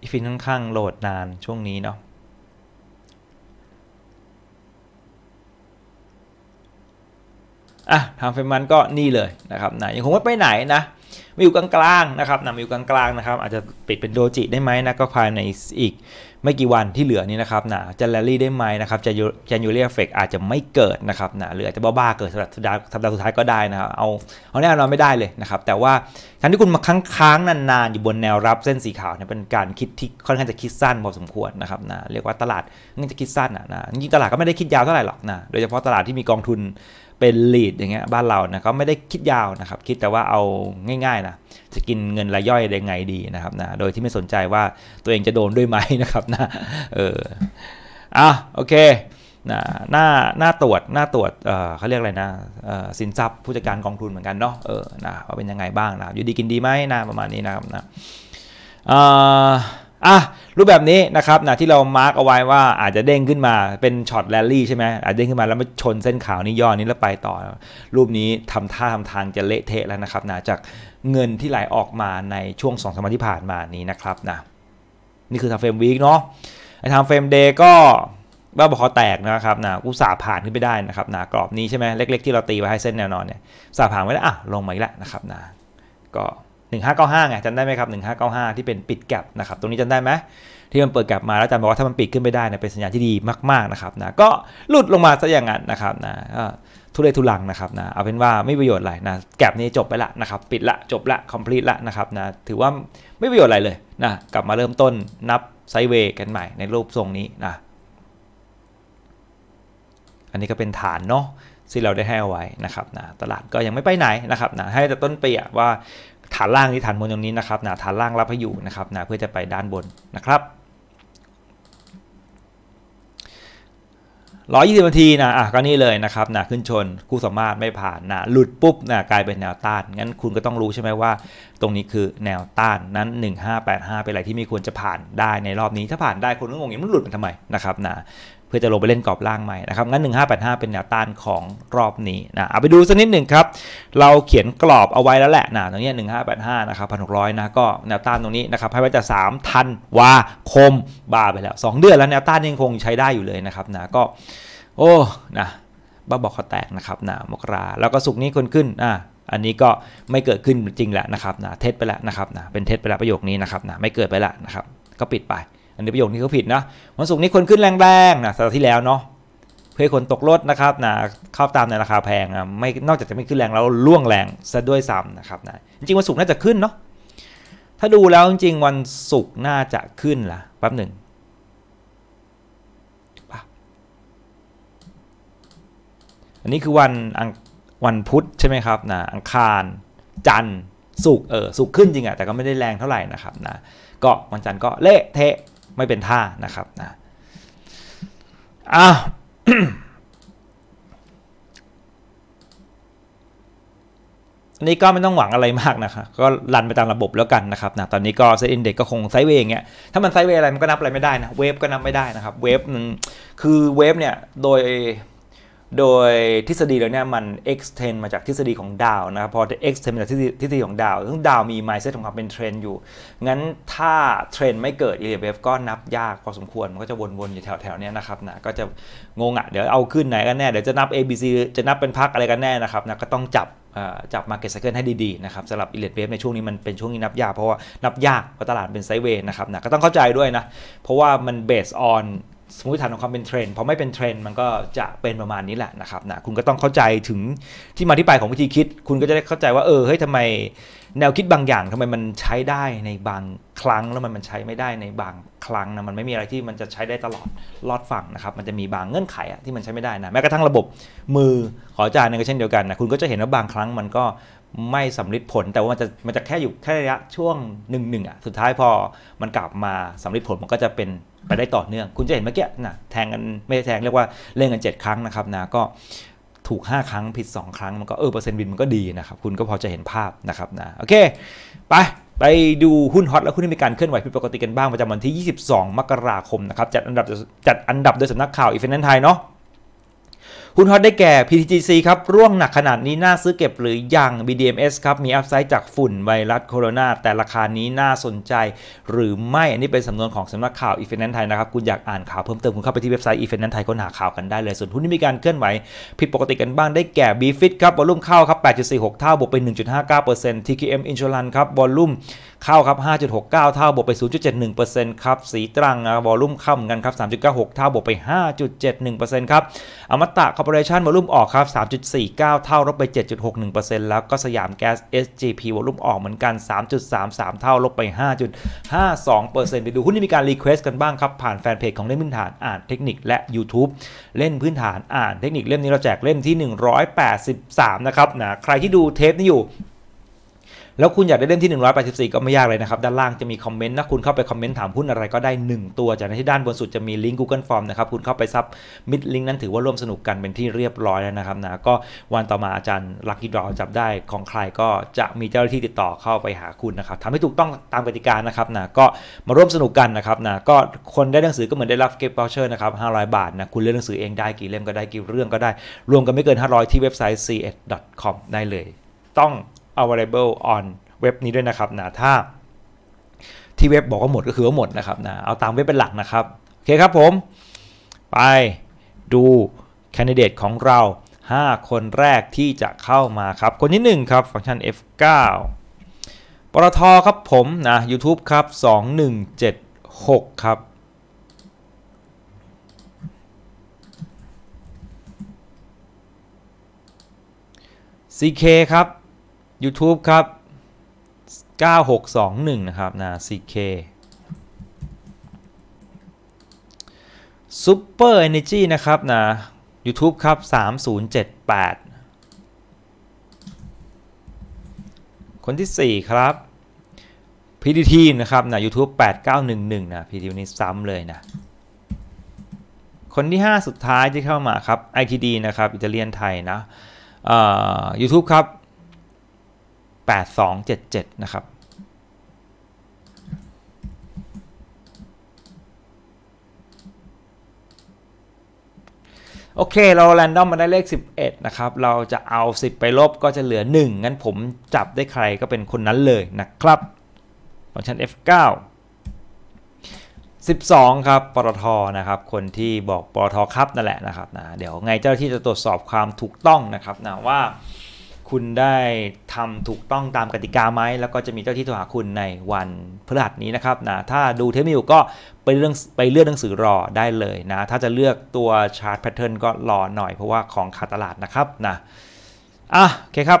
อีฟินค่อนข้างโหลดนานช่วงนี้เนาะอ่ะทางเฟมันก็นี่เลยนะครับนะยังคงไม่ไปไหนนะมาอยู่กลางๆนะครับนะมาอยู่กลางๆนะครับอาจจะปิดเป็นโดจิได้ไหมนะก็ภายในอีกไม่กี่วันที่เหลือนี้นะครับนะจะแรลลี่ได้ไหมนะครับจะจะยูเรียเฟกอาจจะไม่เกิดนะครับนะหรืออาจจะบ้าๆเกิดสัปดาห์สัปดาห์สุดท้ายก็ได้นะครับเอาเอาแน่นอนไม่ได้เลยนะครับแต่ว่าการที่คุณมาค้างๆนานๆ อยู่บนแนวรับเส้นสีขาวเนี่ยเป็นการคิดที่ค่อนข้างจะคิดสั้นพอสมควรนะครับนะเรียกว่าตลาดนี่จะคิดสั้นนะนะจริงตลาดก็ไม่ได้คิดยาวเท่าไหร่หรอกนะโดยเฉพาะตลาดที่มีกองทุนเป็นลีดอย่างเงี้ยบ้านเรา นะก็ไม่ได้คิดยาวนะครับคิดแต่ว่าเอาง่ายๆนะจะกินเงินรายย่อยได้ไงดีนะครับนะโดยที่ไม่สนใจว่าตัวเองจะโดนด้วยไหมนะครับนะเอออ่ะโอเคนะหน้าหน้าตรวจหน้าตรวจเเขาเรียกอะไรนะสินทรัพย์ ผู้จัดการกองทุนเหมือนกันเนาะเออนะว่าเป็นยังไงบ้างนะอยู่ดีกินดีไหมนะประมาณนี้นะครับนะอ่าอ่ะรูปแบบนี้นะครับนะที่เรามาร์กเอาไว้ว่าอาจจะเด้งขึ้นมาเป็นช็อตแรลลี่ใช่ไหมอาจจะเด้งขึ้นมาแล้วมาชนเส้นขาวนี้ย่อนี้แล้วไปต่อ รูปนี้ทำท่าทำทางจะเละเทะแล้วนะครับนะจากเงินที่ไหลออกมาในช่วง 2 สัปดาห์ที่ผ่านมานี้นะครับนะนี่คือทำเฟรมวีคเนาะไอทำเฟรมเดย์ก็บ้าบอคอแตกนะครับนะกูสาผ่านขึ้นไปได้นะครับนะกรอบนี้ใช่ไหมเล็ก ๆ ที่เราตีไว้ให้เส้นแนวนอนเนี่ยสาผ่านไว้แล้วอ่ะลงมาอีกแล้วนะครับนะก็1595ไงจำได้ไหมครับ1595ที่เป็นปิดแกลบนะครับตรงนี้จำได้ไหมที่มันเปิดกลับมาแล้วอาจารย์บอกว่าถ้ามันปิดขึ้นไปได้นะเป็นสัญญาณที่ดีมากๆนะครับนะก็หลุดลงมาซะอย่างนั้นนะครับนะทุเรศทุลังนะครับนะเอาเป็นว่าไม่ประโยชน์อะไรนะแกลบนี้จบไปละนะครับปิดละ จบละคอมพลีทละนะครับนะถือว่าไม่ประโยชน์อะไรเลยนะกลับมาเริ่มต้นนับไซเวกันใหม่ในรูปทรงนี้นะอันนี้ก็เป็นฐานเนาะที่เราได้ให้เอาไว้นะครับนะตลาดก็ยังไม่ไปไหนนะครับนะให้แต่ต้นปีว่าฐานล่างที่ฐานบนตรงนี้นะครับนะฐานล่างรับให้อยู่นะครับนะเพื่อจะไปด้านบนนะครับร้อยยี่สิบนาทีนะอ่ะก็นี่เลยนะครับนะขึ้นชนคู่สามารถไม่ผ่านนะหลุดปุ๊บนะกลายเป็นแนวต้านงั้นคุณก็ต้องรู้ใช่ไหมว่าตรงนี้คือแนวต้านนั้น 1585 เป็นอะไรที่ไม่ควรจะผ่านได้ในรอบนี้ถ้าผ่านได้คนก็งงอย่างมันหลุดมันทำไมนะครับนะเพื่อจะลงไปเล่นกรอบล่างใหม่นะครับงั้น 1585 เป็นแนวต้านของรอบนี้นะเอาไปดูสักนิดหนึ่งครับ เราเขียนกรอบเอาไว้แล้วแหละนะตรงนี้ 1585นะครับ1600 นะ ก็แนวต้านตรงนี้นะครับให้ไว้จะ 3 ทันวาคมบาไปแล้ว 2 เดือนแล้วแนวต้านยังคงใช้ได้อยู่เลยนะครับนะก็ โอ้นะบ้าบอกเขาแตกนะครับนะมกราแล้วก็สุกนี้คนขึ้นอ่ะอันนี้ก็ไม่เกิดขึ้นจริงแหละนะครับนะเทสไปแล้วนะครับนะเป็นเทสไปแล้วประโยคนี้นะครับนะไม่เกิดไปแล้วนะครับก็ปิดไปอันนี้ประโยคนี้เขาผิดนะวันศุกร์นี้คนขึ้นแรงๆนะสัปดาห์ที่แล้วเนาะเพื่อคนตกรถนะครับนะเข้าตามในราคาแพงอ่ะไม่นอกจากจะไม่ขึ้นแรงแล้วล่วงแรงซะด้วยซ้ำนะครับนะจริงวันศุกร์น่าจะขึ้นเนาะถ้าดูแล้วจริงวันศุกร์น่าจะขึ้นล่ะแป๊บหนึ่งอันนี้คือวันวันพุธใช่ไหมครับนะอังคารจันทร์ศุกร์เออศุกร์ขึ้นจริงอะแต่ก็ไม่ได้แรงเท่าไหร่นะครับนะก็วันจันทร์ก็เละเทะไม่เป็นท่านะครับนะอ้าวอันนี้ก็ไม่ต้องหวังอะไรมากนะคะก็รันไปตามระบบแล้วกันนะครับนะ ตอนนี้ก็เซตอินเด็กก็คงไซเวย์อย่างเงี้ย ถ้ามันไซเวย์อะไรมันก็นับอะไรไม่ได้นะ เวฟก็นับไม่ได้นะครับ เวฟคือเวฟเนี่ยโดยโดยทฤษฎีเล้เนี่ยมัน extend มาจากทฤษฎีของดาวนะครับ พอจะ extend มาจากทฤษฎีของดาวซึ่งดาวมี mindset ของความเป็นเทรนอยู่ งั้นถ้าเทรนไม่เกิดอเลียเวฟก็นับยาก พอสมควร มันก็จะวนๆอยู่แถวๆนี้นะครับนะก็จะงงอะ่ะเดี๋ยวเอาขึ้นไหนกันแน่ เดี๋ยวจะนับ A B C จะนับเป็นพักอะไรกันแน่นะครับนะก็ต้องจับจับ Market Cycle ให้ดีๆนะครับสำหรับ e l e t Wave ในช่วงนี้มันเป็นช่วงนี้นับยากเพราะว่านับยากเพราะตลาดเป็นไซเวย์นะครับนะก็ต้องเข้าใจด้วยนะเพราะว่ามัน based on สมมติฐานของความเป็นเทรนด์พอไม่เป็นเทรนด์มันก็จะเป็นประมาณนี้แหละนะครับนะคุณก็ต้องเข้าใจถึงที่มาที่ไปของวิธีคิด คุณก็จะได้เข้าใจว่าเออเฮ้ยทำไมแนวคิดบางอย่างทำไมมันใช้ได้ในบางครั้ง แล้วมันมันใช้ไม่ได้ในบางครั้งนะมันไม่มีอะไรที่มันจะใช้ได้ตลอดลอดฝั่งนะครับ มันจะมีบางเงื่อนไขอะที่มันใช้ไม่ได้นะ แม้กระทั่งระบบมือขอจานก็เช่นเดียวกันนะคุณก็จะเห็นว่าบางครั้งมันก็ไม่สำลิดผลแต่ว่ามันจะมันจะแค่อยู่แค่ระยะช่วงหนึ่งหนึ่งอ่ะสุดท้ายพอมันกลับมาสำลิดผล มันก็จะเป็นไปได้ต่อเนื่อง คุณจะเห็นเมื่อกี้นะแทงกันไม่ได้แทงเรียกว่าเล่นกัน 7 ครั้งนะครับนะก็ถูก 5 ครั้ง ผิด 2 ครั้งมันก็ เออ เปอร์เซ็นต์วินมันก็ดีนะครับ คุณก็พอจะเห็นภาพนะครับนะ โอเค ไปไปดูหุ้นฮอตและหุ้นที่มีการเคลื่อนไหวผิดปกติกันบ้างประจำวันที่ 22มกราคมนะครับจัดอันดับจัดอันดับโดยสำนักข่าวอีเฟนแนนไทยเนาะหุ้นฮอตได้แก่ PTGC ครับ ร่วงหนักขนาดนี้น่าซื้อเก็บหรือยัง BDMs ครับ มีอัพไซด์จากฝุ่นไวรัสโคโรนาแต่ราคานี้น่าสนใจหรือไม่อันนี้เป็นสำนวนของสำนักข่าว e f i n a n c e ไทยนะครับ คุณอยากอ่านข่าวเพิ่มเติม คุณเข้าไปที่เว็บไซต์ e f i n a n c e ไทยค้นหาข่าวกันได้เลย ส่วนหุ้นที่มีการเคลื่อนไหวผิดปกติกันบ้างได้แก่ BFIT ครับวอลุ่มเข้าครับ 8.46 เท่าบวกเป็น1.59% TKM Insurance ครับวอลุ่มเข้าครับ 5.69 เท่า บวกไป 0.71%ครับ สีตรังะวอลุ่มเข้าเหมือนกันครับ 3.96 เท่า บวกไป 5.71%ครับ อมตะคอร์ปอเรชั่นวอลุ่มออกครับ 3.49 เท่า ลบไป 7.61%แล้วก็สยามแก๊ส SGP วอลุ่มออกเหมือนกัน 3.33 เท่า ลบไป 5.52%ไปดูหุ้นที่มีการรีเควสกันบ้างครับ ผ่านแฟนเพจของเล่นพื้นฐานอ่านเทคนิค และ YouTube เล่นพื้นฐานอ่านเทคนิค เล่มนี้เราแจกเล่มที่ 183 นะครับ นะใครที่ดูเทปนี้อยู่แล้วคุณอยากได้เล่มที่ 184 ก็ไม่ยากเลยนะครับ ด้านล่างจะมีคอมเมนต์นะ คุณเข้าไปคอมเมนต์ถามหุ้นอะไรก็ได้ 1 ตัว จากนั้นที่ด้านบนสุดจะมีลิงก์ Google Form นะครับ คุณเข้าไปซับมิดลิงก์นั้นถือว่าร่วมสนุกกันเป็นที่เรียบร้อยแล้วนะครับนะก็วันต่อมาอาจารย์ลักกี้ดรอจับได้ของใครก็จะมีเจ้าหน้าที่ติดต่อเข้าไปหาคุณนะครับทำให้ถูกต้องตามกติกานะครับนะ ก็มาร่วมสนุกกันนะครับนะ ก็คนได้หนังสือก็เหมือนได้รับเก็บเบลเชอร์นะครับ500บาทนะ คุณเลือกหนังสือเองได้กี่เล่มก็ได้กี่เรื่องก็ได้รวมกันไม่เกิน500ที่เว็บไซต์ c com ได้เลย ต้อง available on เว็บนี้ด้วยนะครับนะถ้าที่เว็บบอกว่าหมดก็คือว่าหมดนะครับนะเอาตามเว็บเป็นหลักนะครับ โอเคครับผม ไปดูแคนดิเดตของเรา 5 คนแรกที่จะเข้ามาครับ คนที่ 1 ครับฟังก์ชัน F9 ปตทครับผมนะ YouTube ครับ2176 ครับซีเคครับ YouTube ครับ 9621 นะครับนะ c k Super Energy นะครับ นะ YouTube ครับ 3078 คนที่ 4 ครับ PDT นะครับ นะ YouTube 8911 นะ PDT นี้ซ้ำเลยนะ คนที่ 5 สุดท้ายที่เข้ามา ครับ ITD นะครับ อิตาเลียนไทย นะยูทูบครับ8277 นะครับ โอเคเราแรนดอมมาได้เลข 11 นะครับ เราจะเอา 10 ไปลบก็จะเหลือ 1 งั้นผมจับได้ใครก็เป็นคนนั้นเลยนะครับฟังกชัน f9 12 ครับปตทนะครับ คนที่บอกปตทครับนั่นแหละนะครับนะเดี๋ยวไงเจ้าที่จะตรวจสอบความถูกต้องนะครับนะว่าคุณได้ทำถูกต้องตามกติกาไหมแล้วก็จะมีเจ้าที่โทรหาคุณในวันพฤหัสนี้นะครับนะถ้าดูเทมิวก็ไปเรื่องไปเลือกหนังสือรอได้เลยนะ ถ้าจะเลือกตัวชาร์ตแพทเทิร์นก็รอหน่อยเพราะว่าของขาดตลาดนะครับนะอ่ะโอเคครับ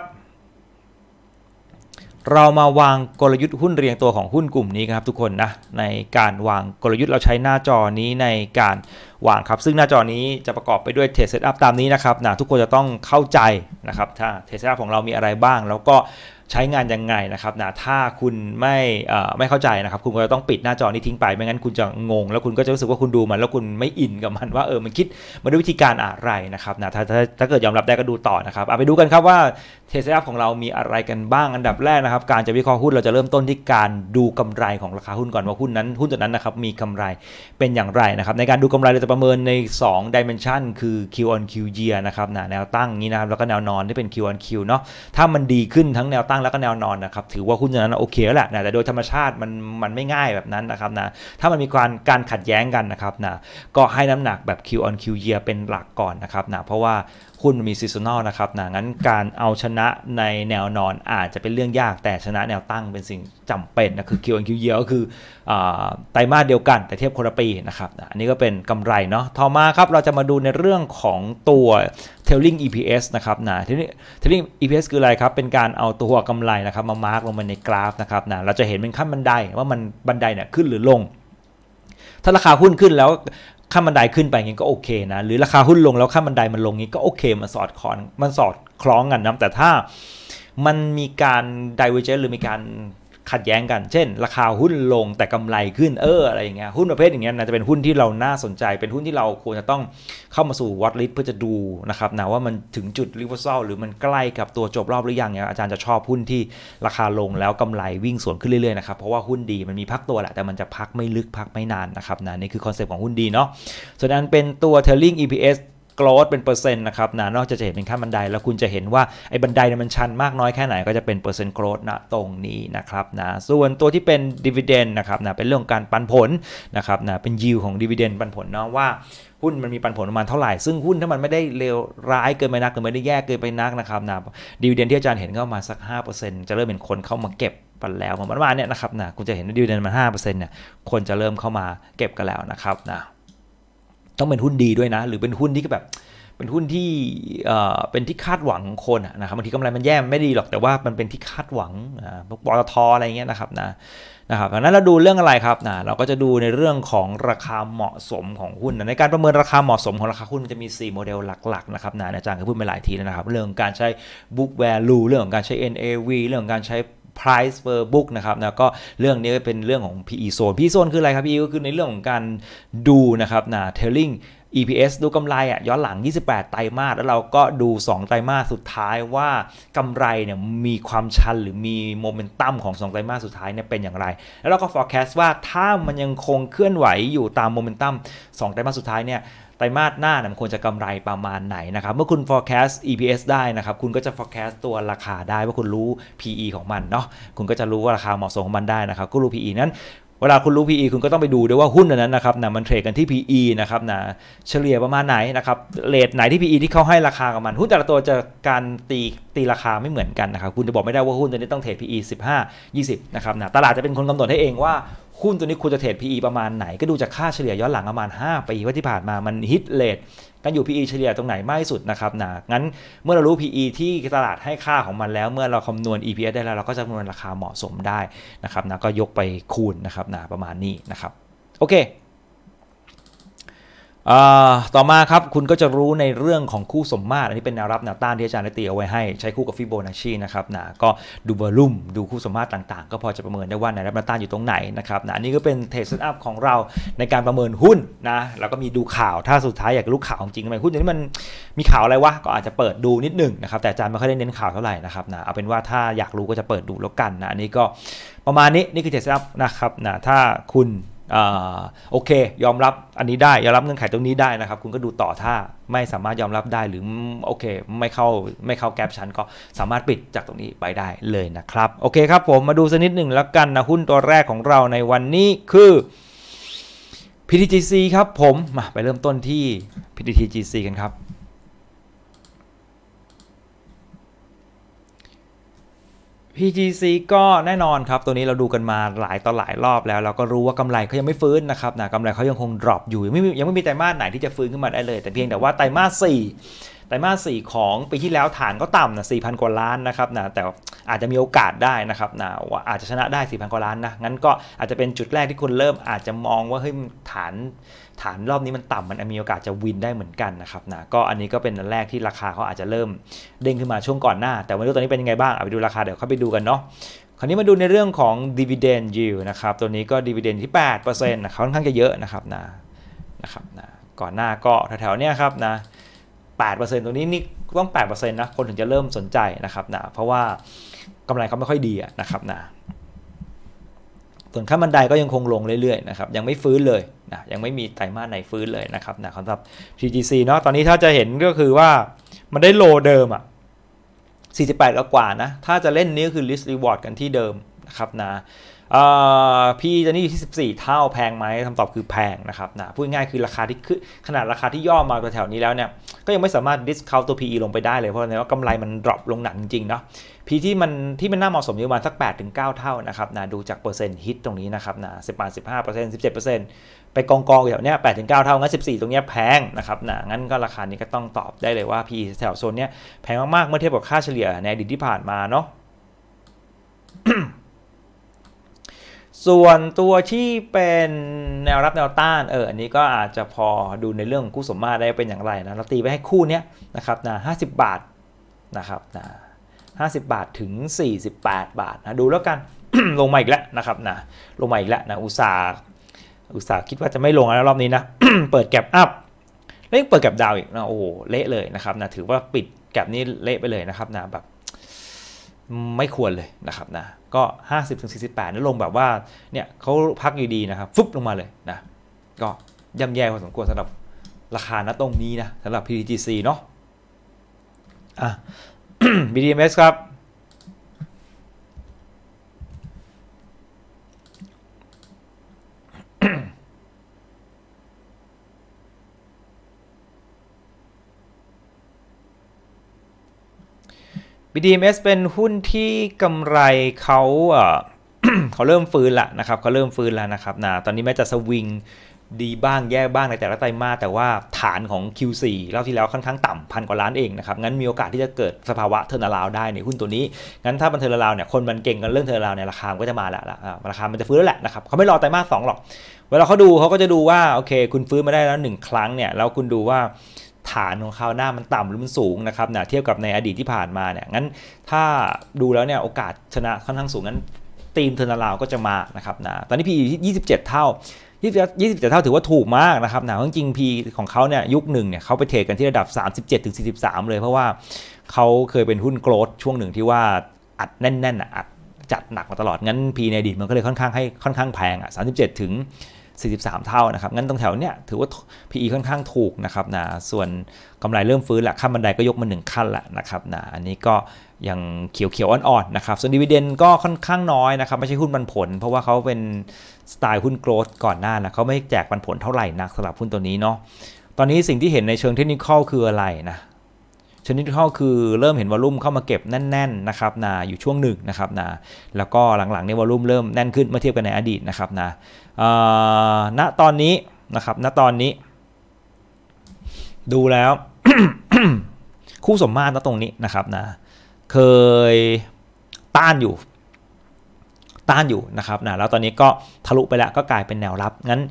เรามาวางกลยุทธ์หุ้นเรียงตัวของหุ้นกลุ่มนี้ครับทุกคนนะในการวางกลยุทธ์เราใช้หน้าจอนี้ในการวางครับ ซึ่งหน้าจอนี้จะประกอบไปด้วยเทสเซตอัพตามนี้นะครับนะทุกคนจะต้องเข้าใจนะครับถ้าเทสเซตอัพของเรามีอะไรบ้าง แล้วก็ใช้งานยังไงนะครับนะถ้าคุณไม่ไม่เข้าใจนะครับ คุณก็จะต้องปิดหน้าจอนี้ทิ้งไป ไม่งั้นคุณจะงงแล้วคุณก็จะรู้สึกว่าคุณดูมัน แล้วคุณไม่อินกับมันว่าเออมันคิดมาด้วยวิธีการอะไรนะครับนะถ้าถ้าถ้าเกิดยอมรับได้ก็ดูต่อนะครับเอาไปดูกันครับว่าเทสอาพของเรามีอะไรกันบ้าง อันดับแรกนะครับ การจะวิเคราะห์หุ้น เราจะเริ่มต้นที่การดูกำไรของราคาหุ้นก่อนว่าหุ้นนั้น หุ้นตัวนั้นนะครับ มีกำไรเป็นอย่างไรนะครับ ในการดูกำไร เราจะประเมินใน2 dimension คือ Q on Q year นะครับนะแนวตั้งนี้นะครับ แล้วก็แนวนอนที่เป็น Q on Q เนาะ ถ้ามันดีขึ้นทั้งแนวตั้งแล้วก็แนวนอนนะครับ ถือว่าหุ้นตัวนั้นโอเคแล้วแหละนะแต่โดยธรรมชาติมัน มันไม่ง่ายแบบนั้นนะครับนะถ้ามันมีการ การขัดแย้งกันนะครับนะก็ให้น้ำหนักแบบ Q on Q year เป็นหลักก่อนนะครับนะเพราะว่าหุ้นมันมีซีซันอลนะครับนะงั้นการเอาชนะในแนวนอนอาจจะเป็นเรื่องยากแต่ชนะแนวตั้ง เป็นสิ่งจำเป็นนะคือคิวอันคิวเยอะก็คือไตรมาสเดียวกัน แต่เทียบคนละปีนะครับนะอันนี้ก็เป็นกำไรเนาะท่อมาครับเราจะมาดูในเรื่องของตัว t ลิง l i n g EPS นะครับนะทีนี้ trailing EPS คืออะไรครับ เป็นการเอาตัวกำไรนะครับมามาร์กลงมาในกราฟนะครับนะเราจะเห็นเป็นขั้นบันไดว่ามันบันไดเนี่ยขึ้นหรือลง ถ้าราคาหุ้นขึ้นแล้วข้ามบันไดขึ้นไปงี้ก็โอเคนะ หรือราคาหุ้นลงแล้วข้ามบันไดมันลงงี้ก็โอเค มันสอดคล้องมันสอดคล้องกันนะแต่ถ้ามันมีการดิเวอร์เจนหรือมีการขัดแย้งกัน เช่น ราคาหุ้นลงแต่กำไรขึ้น เออ อะไรอย่างเงี้ย หุ้นประเภทอย่างเงี้ยนะจะเป็นหุ้นที่เราน่าสนใจ เป็นหุ้นที่เราควรจะต้องเข้ามาสู่วอตลิสเพื่อจะดูนะครับนะว่ามันถึงจุดรีเวอร์ซัลหรือมันใกล้กับตัวจบรอบหรือยังเนี่ยอาจารย์จะชอบหุ้นที่ราคาลงแล้วกำไรวิ่งสวนขึ้นเรื่อยๆนะครับ เพราะว่าหุ้นดีมันมีพักตัวแหละ แต่มันจะพักไม่ลึกพักไม่นานนะครับนะนี่คือคอนเซ็ปต์ของหุ้นดีเนาะส่วนอันเป็นตัว t e l l i n g EPS กรอสเป็นเปอร์เซ็นต์นะครับนะนอกจากจะเห็นเป็นขั้นบันไดแล้วคุณจะเห็นว่าไอ้บันไดเนี่ยมันชันมากน้อยแค่ไหนก็จะเป็นเปอร์เซ็นต์กรอสนะตรงนี้นะครับนะส่วนตัวที่เป็นดีเวเดนนะครับนะเป็นเรื่องการปันผลนะครับนะเป็นยิวของดีเวเดนปันผลเนาะว่า หุ้นมันมีปันผลประมาณเท่าไหร่ ซึ่งหุ้นถ้ามันไม่ได้เลวร้ายเกินไปนักหรือไม่ได้แย่เกินไปนักนะครับนะดีเวเดนที่อาจารย์เห็นก็มาสัก5%จะเริ่มเป็นคนเข้ามาเก็บปันแล้วประมาณเนี้ยนะครับนะคุณจะเห็นดีเวเดนมัน5%เนี่ยคนจะเริ่มเข้ามาเก็บกันแล้วนะครับนะต้องเป็นหุ้นดีด้วยนะหรือเป็นหุ้นที่แบบเป็นหุ้นที่เป็นที่คาดหวังคนนะครับบางทีกำไรมันแย่ไม่ดีหรอกแต่ว่ามันเป็นที่คาดหวังพวกปตทอะไรเงี้ยนะครับนะนะครับังนั้นเราดูเรื่องอะไรครับนะเราก็จะดูในเรื่องของราคาเหมาะสมของหุ้นในการประเมินราคาเหมาะสมของราคาหุ้นมันจะมี 4 โมเดลหลักๆ นะครับนะอาจารย์ก็พูดไปหลายทีแล้วนะครับเรื่องการใช้ book value เรื่องของการใช้ NAV เรื่องการใช้ price per book นะครับนะก็เรื่องนี้เป็นเรื่องของ PE zone PE zone คืออะไรครับ PE ก็คือในเรื่องของการดูนะครับนะ telling EPS ดูกำไรอ่ะย้อนหลัง 28 ไตรมาสแล้วเราก็ดู 2 ไตรมาสสุดท้ายว่ากำไรเนี่ยมีความชันหรือมีโมเมนตัมของ 2 ไตรมาสสุดท้ายเนี่ยเป็นอย่างไร แล้วเราก็ forecast ว่าถ้ามันยังคงเคลื่อนไหวอยู่ตามโมเมนตัม2ไตรมาสสุดท้ายเนี่ยไตรมาสหน้านมันควรจะกำไรประมาณไหนนะครับเมื่อคุณ forecast EPS ได้นะครับคุณก็จะ forecast ตัวราคาได้ว่าคุณรู้ PE ของมันเนาะคุณก็จะรู้ว่าราคาเหมาะสมของมันได้นะครับก็รู้ PE นั้นเวลาคุณรู้ PE คุณก็ต้องไปดูด้วยว่าหุ้นนั้นนะครับนะมันเทรดกันที่ PE นะครับนะเฉลี่ยประมาณไหนนะครับเลทไหนที่ PE ที่เขาให้ราคากับมัน หุ้นแต่ละตัวจะการตีตีราคาไม่เหมือนกันนะครับคุณจะบอกไม่ได้ว่าหุ้นตัวนี้ต้องเทรด PE 15 20นะครับนะตลาดจะเป็นคนกำหนดให้เองว่าหุ้นตัวนี้คุณจะเทรด PE ประมาณไหนก็ดูจากค่าเฉลี่ยย้อนหลังประมาณ 5ปีว่าที่ผ่านมามันฮิตเลทกันอยู่ PE เฉลี่ยตรงไหนมากที่สุดนะครับนะงั้นเมื่อเรารู้ PE ที่ตลาดให้ค่าของมันแล้วเมื่อเราคำนวณ EPS ได้แล้ว เราก็จะคำนวณราคาเหมาะสมได้นะครับนะก็ยกไปคูณนะครับนะประมาณนี้นะครับโอเคต่อมาครับคุณก็จะรู้ในเรื่องของคู่สมมาตรอันนี้เป็นแนวรับแนวต้านที่อาจารย์ได้ตีเอาไว้ให้ใช้คู่กับฟิโบนัชชีนะครับนะก็ดูวอลุ่มดูคู่สมมาตรต่างๆ ก็พอจะประเมินได้ว่าแนวรับแนวต้านอยู่ตรงไหนนะครับนะอันนี้ก็เป็นเทสต์อัพของเราในการประเมินหุ้นนะแล้วก็มีดูข่าวถ้าสุดท้ายอยากรู้ข่าวจริงทำไมหุ้นอย่างนี้มันมีข่าวอะไรวะก็อาจจะเปิดดูนิดหนึ่งนะครับแต่อาจารย์ไม่ค่อยได้เน้นข่าวเท่าไหร่นะครับนะเอาเป็นว่าถ้าอยากรู้ก็จะเปิดดูแล้วกันนะอันนี้ก็ประมาณนี้นี่คือเทสต์อัพนะครับนะถ้าคุณโอเคยอมรับอันนี้ได้ยอมรับเงื่อนไขตรงนี้ได้นะครับคุณก็ดูต่อถ้าไม่สามารถยอมรับได้หรือโอเคไม่เข้าไม่เข้าแกลบชั้นก็สามารถปิดจากตรงนี้ไปได้เลยนะครับโอเคครับผมมาดูสักนิดหนึ่งแล้วกันนะหุ้นตัวแรกของเราในวันนี้คือ PTGC ครับผมมาไปเริ่มต้นที่ PTGC กันครับ PGC ก็แน่นอนครับตัวนี้เราดูกันมาหลายต่อหลายรอบแล้ว เราก็รู้ว่ากำไรเขายังไม่ฟื้นนะครับนะกำไรเขายังคงดรอปอยู่ยังไม่มียังไม่มีไตรมาสไหนที่จะฟื้นขึ้นมาได้เลย แต่เพียงแต่ว่าไตรมาส4ไตรมาส4ของปีที่แล้วฐานก็ต่ำนะ4,000กว่าล้านนะครับนะแต่อาจจะมีโอกาสได้นะครับนะว่าอาจจะชนะได้4,000กว่าล้านนะงั้นก็อาจจะเป็นจุดแรกที่คุณเริ่มอาจจะมองว่าเฮ้ยฐานฐานรอบนี้มันต่ำมันมีโอกาสจะวินได้เหมือนกันนะครับนะ ก็อันนี้ก็เป็นแรกที่ราคาเขาอาจจะเริ่มเด้งขึ้นมาช่วงก่อนหน้าแต่ไม่รู้ตอนนี้เป็นยังไงบ้างเอาไปดูราคาเดี๋ยวเข้าไปดูกันเนาะคราวนี้มาดูในเรื่องของ dividend yield นะครับตัวนี้ก็ dividend ที่8%นะครับค่อนข้างจะเยอะนะครับนะนะครับนะก่อนหน้าก็แถวๆเนี้ยครับนะแปตรงนี้นี่ต้อง8%นะคนถึงจะเริ่มสนใจนะครับนะเพราะว่ากำไรเขาไม่ค่อยดีนะครับนะส่วนข่าบันไดก็ยังคงลงเรื่อยๆนะครับยังไม่ฟื้นเลยนะยังไม่มีไตรมาสไหนฟื้นเลยนะครับนะครับสำหรับ TGC เนาะตอนนี้ถ้าจะเห็นก็คือว่ามันได้โลเดิมอ่ะ48กว่านะ ถ้าจะเล่นนี้คือ list reward กันที่เดิมนะครับนะพีตจนนี่อยู่ที่ 14 เท่า แพงไหมคำตอบคือแพงนะครับนะพูดง่ายคือราคาที่ขึ้นขนาดราคาที่ย่อมาแถวนี้แล้วเนี่ย ก็ยังไม่สามารถดิสคาวตัว PE ลงไปได้เลยเพราะในว่ากำไรมันดรอปลงหนักจริงเนาะพีที่มันที่มันน่าเหมาะสมอยู่ประมาณสัก8-9เท่านะครับนะดูจากเปอร์เซ็นต์ฮิต ตรงนี้นะครับ นะ1 5 17 ไปกองกองแถวเนี้ยแปดถึงเก้าเท่างั้นสิบสี่ตรงเนี้ยแพงนะครับนะงั้นก็ราคานี้ก็ต้องตอบได้เลยว่า PE แถวโซนเนี้ยแพงมากๆเมื่อเทียบกับค่าเฉลี่ยในอดีตที่ผ่านมาเนาะส่วนตัวที่เป็นแนวรับแนวต้านเอออันนี้ก็อาจจะพอดูในเรื่องคู่สมมาตรได้เป็นอย่างไรนะเราตีไปให้คู่นี้นะครับนะห้าสิบบาทนะครับนะห้าสิบาทถึง 48 บาทนะดูแล้วกันลงมาอีกแล้วนะครับนะลงมาอีกแล้วนะอุตสาอุตสาคิดว่าจะไม่ลงแล้วรอบนี้นะ เปิดแก็บอัพแล้วยังเปิดแก็บดาวอีกนะโอ้เละเลยนะครับนะ ถือว่าปิดแก็บนี้เละไปเลยนะครับนะแบบไม่ควรเลยนะครับนะ ก็ 50-48ถึงสี่ลงแบบว่า เนี่ยเขาพักอยู่ดีนะครับ ฟุบลงมาเลยนะ ก็ย่ำแย่พอสมควรสำหรับราคาณตรงนี้นะสำหรับ PTGC เนาะอ่ะ BDMs ครับ BDMs เป็นหุ้นที่กำไรเขาเขาเริ่มฟื้นละนะครับเขาเริ่มฟื้นแล้วนะครับนะตอนนี้แม้จะสวิงดีบ้างแย่บ้างในแต่ละไตรมาสแต่ว่าฐานของ Q4 รอบที่แล้วค่อนข้างต่ำพันกว่าล้านเองนะครับ งั้นมีโอกาสที่จะเกิดสภาวะเทอร์นาลาวได้ในหุ้นตัวนี้ งั้นถ้ามันเทอร์นาลาวเนี่ยคนมันเก่งกันเรื่องเทอร์นาลาวเนี่ยราคาก็จะมาแล้วราคามันจะฟื้นแล้วแหละนะครับเขาไม่รอไตรมาสสองหรอกเวลาเขาดูเขาก็จะดูว่าโอเค คุณฟื้นมาได้แล้วหนึ่งครั้งเนี่ยแล้วคุณดูว่าฐานของคราวหน้ามันต่ำหรือมันสูงนะครับน่ะเทียบกับในอดีตที่ผ่านมาเนี่ยงั้นถ้าดูแล้วเนี่ยโอกาสชนะค่อนข้างสูงงั้นทีมเทอร์นาลาวก็จะมานะครับนะตอนนี้พีอยู่ที่27 เท่า27 เท่าถือว่าถูกมากนะครับนะจริงๆีของเขาเนี่ยยุคหนึ่งเนี่ยเขาไปเทรดกันที่ระดับ 37-43 เลยเพราะว่าเขาเคยเป็นหุ้นโกลดช่วงหนึ่งที่ว่าอัดแน่นๆอัดจัดหนักมาตลอด งั้นพีในอดีตมันก็เลยค่อนข้างให้ค่อนข้างแพงอ่ะ37 ถึง43 เท่านะครับ งั้นตรงแถวเนี้ยถือว่า PE ค่อนข้างถูกนะครับนะส่วนกำไรเริ่มฟื้นละขั้นบันไดก็ยกมา 1 ขั้นละนะครับนะอันนี้ก็ยังเขียวๆอ่อนๆนะครับ ส่วนดีเวเดนก็ค่อนข้างน้อยนะครับ ไม่ใช่หุ้นปันผล เพราะว่าเขาเป็นสไตล์หุ้นโกลด์ก่อนหน้านะเขาไม่แจกปันผลเท่าไหร่ นักสำหรับหุ้นตัวนี้เนาะ ตอนนี้สิ่งที่เห็นในเชิงเทคนิคคืออะไรนะชนิดเข้าคือเริ่มเห็นวอลุ่มเข้ามาเก็บแน่นๆนะครับนะอยู่ช่วงหนึ่งนะครับนะแล้วก็หลังๆเนี่ยวอลุ่มเริ่มแน่นขึ้นเมื่อเทียบกันในอดีตนะครับนะณตอนนี้นะครับณตอนนี้ ดูแล้ว คู่สมมาตรณตรงนี้นะครับ นะ เคยต้านอยู่ ต้านอยู่นะครับนะแล้วตอนนี้ก็ทะลุไปแล้วก็กลายเป็นแนวรับงั้น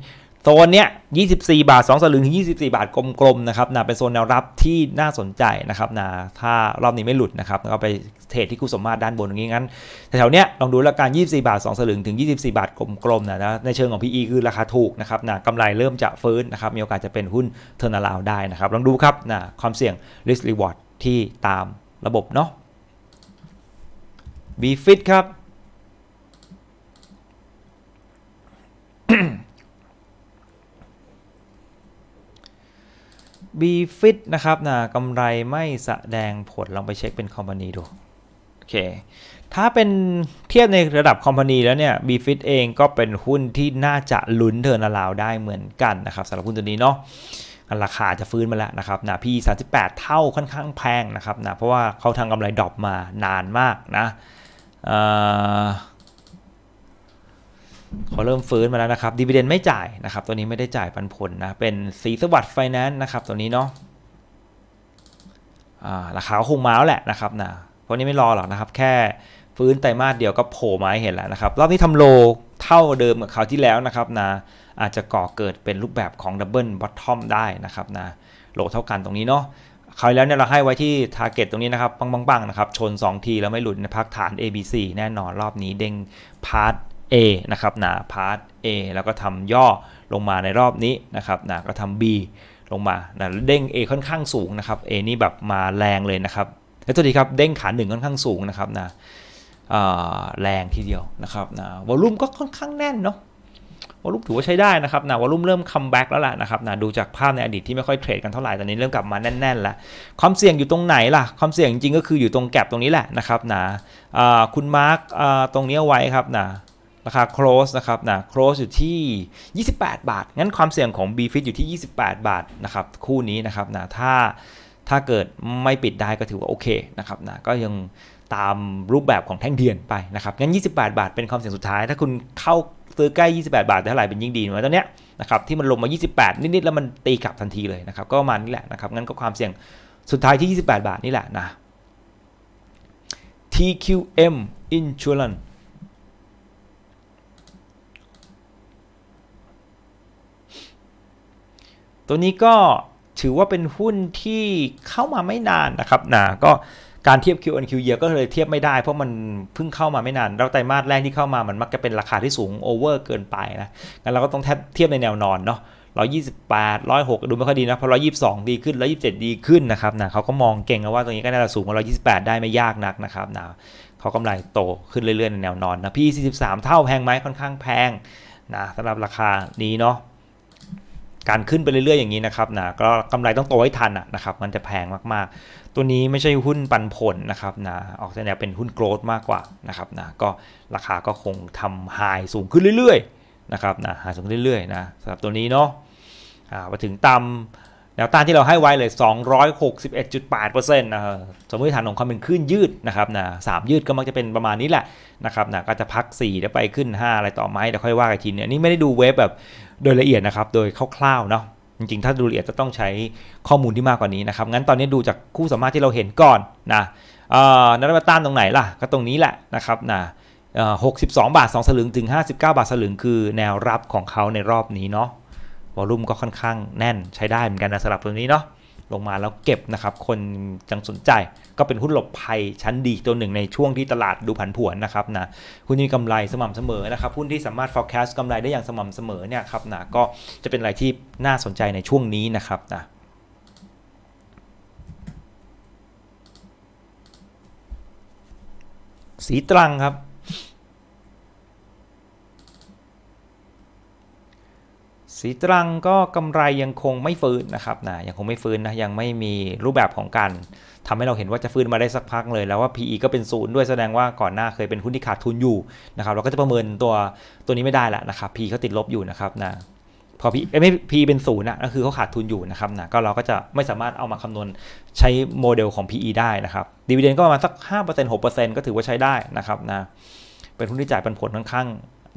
โซนเนี้ย24 บาท2สลึงถึง24 บาทกลมๆนะครับนะเป็นโซนแนวรับที่น่าสนใจนะครับนะถ้ารอบนี้ไม่หลุดนะครับก็ไปเทรดที่คุณสมมาตรด้านบนอย่างนี้งั้น แถวเนี้ย ลองดูละกัน24 บาท2สลึงถึง24 บาทกลมๆนะนะ ในเชิงของ PE คือราคาถูกนะครับนะกำไรเริ่มจะฟื้นนะครับ มีโอกาสจะเป็นหุ้นเทอร์นาลาวได้นะครับ ลองดูครับนะความเสี่ยง risk reward ที่ตามระบบเนาะ b ีฟิตครับ b f i t นะครับนะกำไรไม่แสดงผลลองไปเช็คเป็นคอมพานีดู โอเค ถ้าเป็นเทียบในระดับคอมพานีแล้วเนี่ย b f i t เองก็เป็นหุ้นที่น่าจะลุ้นเทิร์นลาวได้เหมือนกันนะครับสำหรับหุ้นตัวนี้เนาะราคาจะฟื้นมาแล้วนะครับนะพแ38 เท่าค่อนข้างแพงนะครับนะ เพราะว่าเขาทางกำไรดรอปมานานมากนะออเขาเริ่มฟื้นมาแล้วนะครับดีเวนดนไม่จ่ายนะครับตัวนี้ไม่ได้จ่ายปันผลนะเป็นสีสวัสดิ์ไฟแนนซ์นะครับตัวนี้เนาะราคาคงมาแล้วแหละนะครับนะเพราะนี้ไม่รอหรอกนะครับแค่ฟื้นไตมาสเดียวก็โผล่มาให้เห็นแล้วนะครับรอบนี้ทำโลเท่าเดิมกับคราวที่แล้วนะครับนะอาจจะก่อเกิดเป็นรูปแบบของดับเบิลบอททอมได้นะครับนะโลเท่ากันตรงนี้เนาะคราวแล้วเนี่ยเราให้ไว้ที่ทาร์เก็ตตรงนี้นะครับปังๆๆนะครับชน 2 ทีแล้วไม่หลุดในพักฐาน ABC แน่นอนรอบนี้เด้งพาร์ท A นะครับนาพาร์ท A แล้วก็ทำย่อลงมาในรอบนี้นะครับนาก็ทำ B ลงมานะเด้ง A ค่อนข้างสูงนะครับ A นี่แบบมาแรงเลยนะครับแล้วตัวดีครับเด้งขาหนึ่งค่อนข้างสูงนะครับนะแรงทีเดียวนะครับนะวอลลุ่มก็ค่อนข้างแน่นเนาะวอลลุ่มถือว่าใช้ได้นะครับนะวอลลุ่มเริ่มคัมแบ็กแล้วล่ะนะครับนะดูจากภาพในอดีตที่ไม่ค่อยเทรดกันเท่าไหร่ตอนนี้เริ่มกลับมาแน่นๆแล้วความเสี่ยงอยู่ตรงไหนล่ะความเสี่ยงจริงๆก็คืออยู่ตรงแกลบตรงนี้แหละนะครับนะคุณมาร์กตรงนี้ไว้ครับนะราคา close นะครับนะ close อยู่ที่ 28 บาท งั้นความเสี่ยงของ b f i t อยู่ที่ 28 บาท นะครับ คู่นี้นะครับนะถ้า ถ้าเกิดไม่ปิดได้ก็ถือว่าโอเคนะครับนะก็ยังตามรูปแบบของแท่งเดือนไปนะครับ งั้น 28 บาท เป็นความเสี่ยงสุดท้าย ถ้าคุณเข้าซื้อใกล้ 28 บาทเท่าไหร่เป็นยิ่งดีมาตอนเนี้ยนะครับ ที่มันลงมา 28 นิด ๆ แล้วมันตีกลับทันทีเลยนะครับ ก็มานี่แหละนะครับ งั้นก็ความเสี่ยงสุดท้ายที่ 28 บาทนี่แหละนะ TQM Insurance ตัวนี้ก็ถือว่าเป็นหุ้นที่เข้ามาไม่นานนะครับนะก็การเทียบ Q o Q เย a r ก็เลยเทียบไม่ได้เพราะมันเพิ่งเข้ามาไม่นานเราไตรมาสแรกที่เข้ามามันมักจะเป็นราคาที่สูงโอเวอร์เกินไปนะงั้นเราก็ต้องเทียบในแนวนอนเนาะ128 106ดูไม่ค่อยดีนะเพราอ122 ดีขึ้น127 ดีขึ้นนะครับนะเขาก็มองเก่งว่าตรงนี้ก็น่าจะสูงกว่า128 ได้ไม่ยากนักนะครับนะเขากำไรโตขึ้นเรื่อยๆในแนวนอนนะพี่43เท่าแพงไหมค่อนข้างแพงนะสำหรับราคานี้เนาะการขึ้นไปเรื่อย ๆอย่างนี้นะครับนะก็กำไรต้องโตให้ทันนะครับมันจะแพงมากๆ ตัวนี้ไม่ใช่หุ้นปันผลนะครับนะ ออกแนวเป็นหุ้นโกลดมากกว่านะครับนะ ก็ราคาก็คงทำายสูงขึ้นเรื่อยๆนะครับนะหาสูงเรื่อยๆนะสำหรับตัวนี้เนาะมาถึงต่ำแนวต้านที่เราให้ไว้เลย 261.8%นะสมมติฐานของความเป็นขึ้นยืดนะครับนะสามยืดก็มักจะเป็นประมาณนี้แหละนะครับนะก็จะพัก 4 แล้วไปขึ้น 5 อะไรต่อไหม้แี๋วค่อยว่ากันทีเนี่ยนี่ไม่ได้ดูเวฟแบบโดยละเอียดนะครับ โดยคร่าวๆเนาะ จริงๆ ถ้าดูละเอียดจะต้องใช้ข้อมูลที่มากกว่านี้นะครับ งั้นตอนนี้ดูจากคู่สามารถที่เราเห็นก่อนนะนักมาต้านตรงไหนล่ะ ก็ตรงนี้แหละนะครับนะหกสิบสองบาทสองสลึงถึง 59 บาทสลึงคือแนวรับของเขาในรอบนี้เนาะวอลุ่มก็ค่อนข้างแน่นใช้ได้เหมือนกันนะสำหรับตัวนี้เนาะลงมาแล้วเก็บนะครับ คนจังสนใจก็เป็นหุ้นหลบภัยชั้นดีตัวหนึ่งในช่วงที่ตลาดดูผันผวนนะครับนะหุ้นที่กำไรสม่ำเสมอนะครับหุ้นที่สามารถ forecast กำไรได้อย่างสม่ำเสมอเนี่ยครับนะก็จะเป็นอะไรที่น่าสนใจในช่วงนี้นะครับนะสีตรังครับสีตรังก็กำไรยังคงไม่ฟื้นนะครับนะยังคงไม่ฟื้นนะยังไม่มีรูปแบบของการทำให้เราเห็นว่าจะฟื้นมาได้สักพักเลยแล้วว่า PE ก็เป็นศูนย์ด้วยแสดงว่าก่อนหน้าเคยเป็นหุ้นที่ขาดทุนอยู่นะครับเราก็จะประเมินตัวตัวนี้ไม่ได้ละนะครับ PE เขาติดลบอยู่นะครับนะพอพีไม่พีเป็นศูนย์นะก็คือเขาขาดทุนอยู่นะครับนะก็เราก็จะไม่สามารถเอามาคำนวณใช้โมเดลของ PE ได้นะครับดีเวเดนก็ประมาณสัก5% 6%ก็ถือว่าใช้ได้นะครับนะเป็นหุ้นที่จ่ายปันผลค่อนข้าง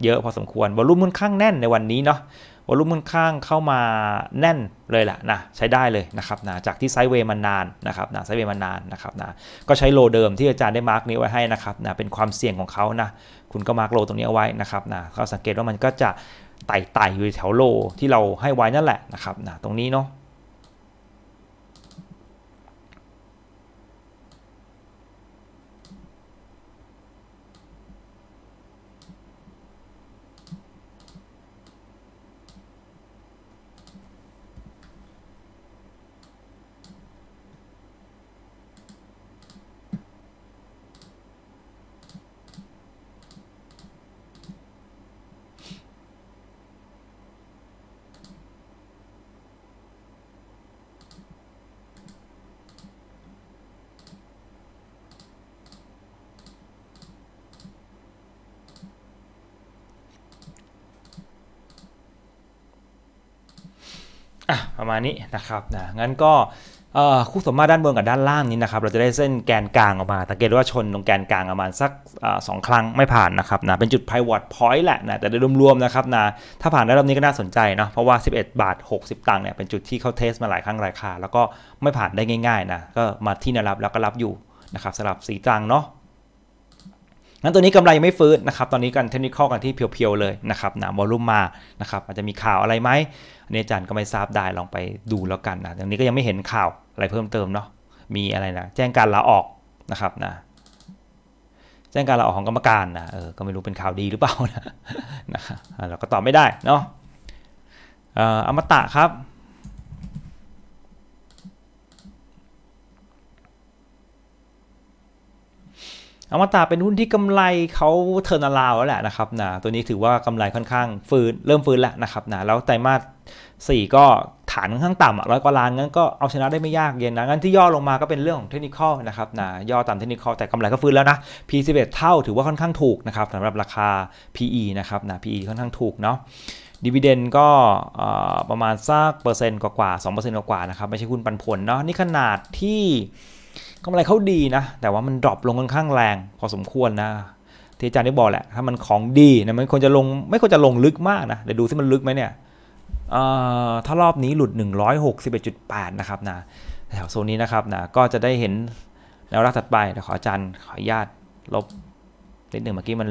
เยอะพอสมควรวอลุ่มค่อนข้างแน่นในวันนี้เนาะวอลุ่มค่อนข้างเข้ามาแน่นเลยแหละนะใช้ได้เลยนะครับนะจากที่ไซด์เวย์มานานนะครับนะไซด์เวย์มานานนะครับนะก็ใช้โลเดิมที่อาจารย์ได้มาร์กนี้ไว้ให้นะครับนะเป็นความเสี่ยงของเขานะคุณก็มาร์กโลตรงนี้เอาไว้นะครับนะเขาสังเกตว่ามันก็จะไต่ๆอยู่แถวโล ที่เราให้ไว้นั่นแหละนะครับนะตรงนี้เนาะณนี้นะครับนะงั้นก็คู่สมมาตรด้านบนกับด้านล่างนี้นะครับ เราจะได้เส้นแกนกลางออกมาสังเกตว่าชนตรงแกนกลางประมาณสักสองครั้งไม่ผ่านนะครับนะเป็นจุด pivot point แหละนะแต่โดยรวมๆนะครับนะถ้าผ่านได้รอบนี้ก็น่าสนใจนะเพราะว่า11บาท60 ตังค์เนี่ยเป็นจุดที่เขาเทสมาหลายครั้งหลายคาแล้วก็ไม่ผ่านได้ง่ายๆนะ ก็มาที่แนวรับแล้วก็รับอยู่นะครับสำหรับสีตังเนาะนั้นตัวนี้กำไรยังไม่ฟื้นนะครับตอนนี้กันเทคนิคกันที่เพียวๆเลยนะครับนาวอลุ่มมานะครับ อาจจะมีข่าวอะไรไหมอันนี้จันก็ไม่ทราบได้ลองไปดูแล้วกันนะตรงนี้ก็ยังไม่เห็นข่าวอะไรเพิ่มเติมเนาะมีอะไรนะแจ้งการลาออกนะครับนะแจ้งการลาออกของกรรมการนะเออก็ไม่รู้เป็นข่าวดีหรือเปล่านะนะเราก็ตอบไม่ได้เนาะอออมตะครับอมตาเป็นหุ้นที่กำไรเขาเทิร์นาลาวแล้วแหละนะครับนะตัวนี้ถือว่ากำไรค่อนข้างฟื้นเริ่มฟื้นแล้วนะครับนะแล้วไตรมาสสี่ก็ฐานค่อนข้างต่ำร้อยกว่าล้านงั้นก็เอาชนะได้ไม่ยากเย็นนะงั้นที่ย่อลงมาก็เป็นเรื่องของเทคนิคนะครับนะย่อตามเทคนิคอแต่กำไรก็ฟื้นแล้วนะ P11 เท่าถือว่าค่อนข้างถูกนะครับสำหรับราคา PE นะครับนะ PE ค่อนข้างถูกเนาะดีเวเดนก็ประมาณสักเปอร์เซ็นต์กว่าๆ์กว่าๆนะครับไม่ใช่หุ้นปันผลเนาะนี่ขนาดที่กำไรเขาดีนะ แต่ว่ามันดรอปลงค่อนข้างแรง พอสมควรนะ ที่อาจารย์ได้บอกแหละ ถ้ามันของดีนะมันควรจะลงไม่ควรจะลงลึกมากนะ เดี๋ยวดูซิมันลึกไหมเนี่ยถ้ารอบนี้หลุด 161.8 นะครับนะแถวโซนนี้นะครับนะ ก็จะได้เห็น แนวรับถัดไปเดีขออาจารย์ ขออนุญาตลบ นิดหนึ่งเมื่อกี้มัน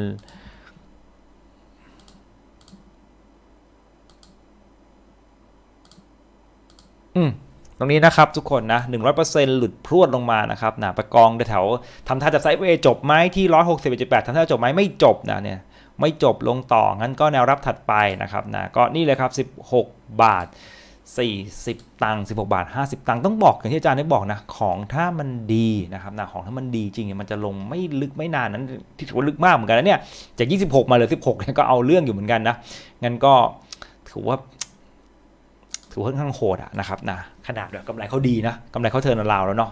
อืมตรงนี้นะครับทุกคนนะนต์หลุดพรวดลงมานะครับนะประกองแถวทำท่าจะไซด์เวย์จบไหมที่ร้อยหกสิบเ็จดแปดทำท่าจบไหมไม่จบนะเนี่ยไม่จบลงต่องั้นก็แนวรับถัดไปนะครับนะก็นี่เลยครับสิบหกบาทสสี่ิบตังค์สิบาทห้าสิบตังค์ต้องบอกอย่างที่อาจารย์ได้บอกนะของถ้ามันดีนะครับนะของถ้ามันดีจริงเนี่ยมันจะลงไม่ลึกไม่นานนั้นที่ถือว่าลึกมากเหมือนกันนะเนี่ยจากยี่สิบหกมาเหลือหกเนี่ยก็เอาเรื่องอยู่เหมือนกันนะงั้นก็ถือว่าถือว่าค่อนข้างโหดนะครับนะขนาดแบบกำไรเขาดีนะกำไรเขาเทินราวแล้วเนาะ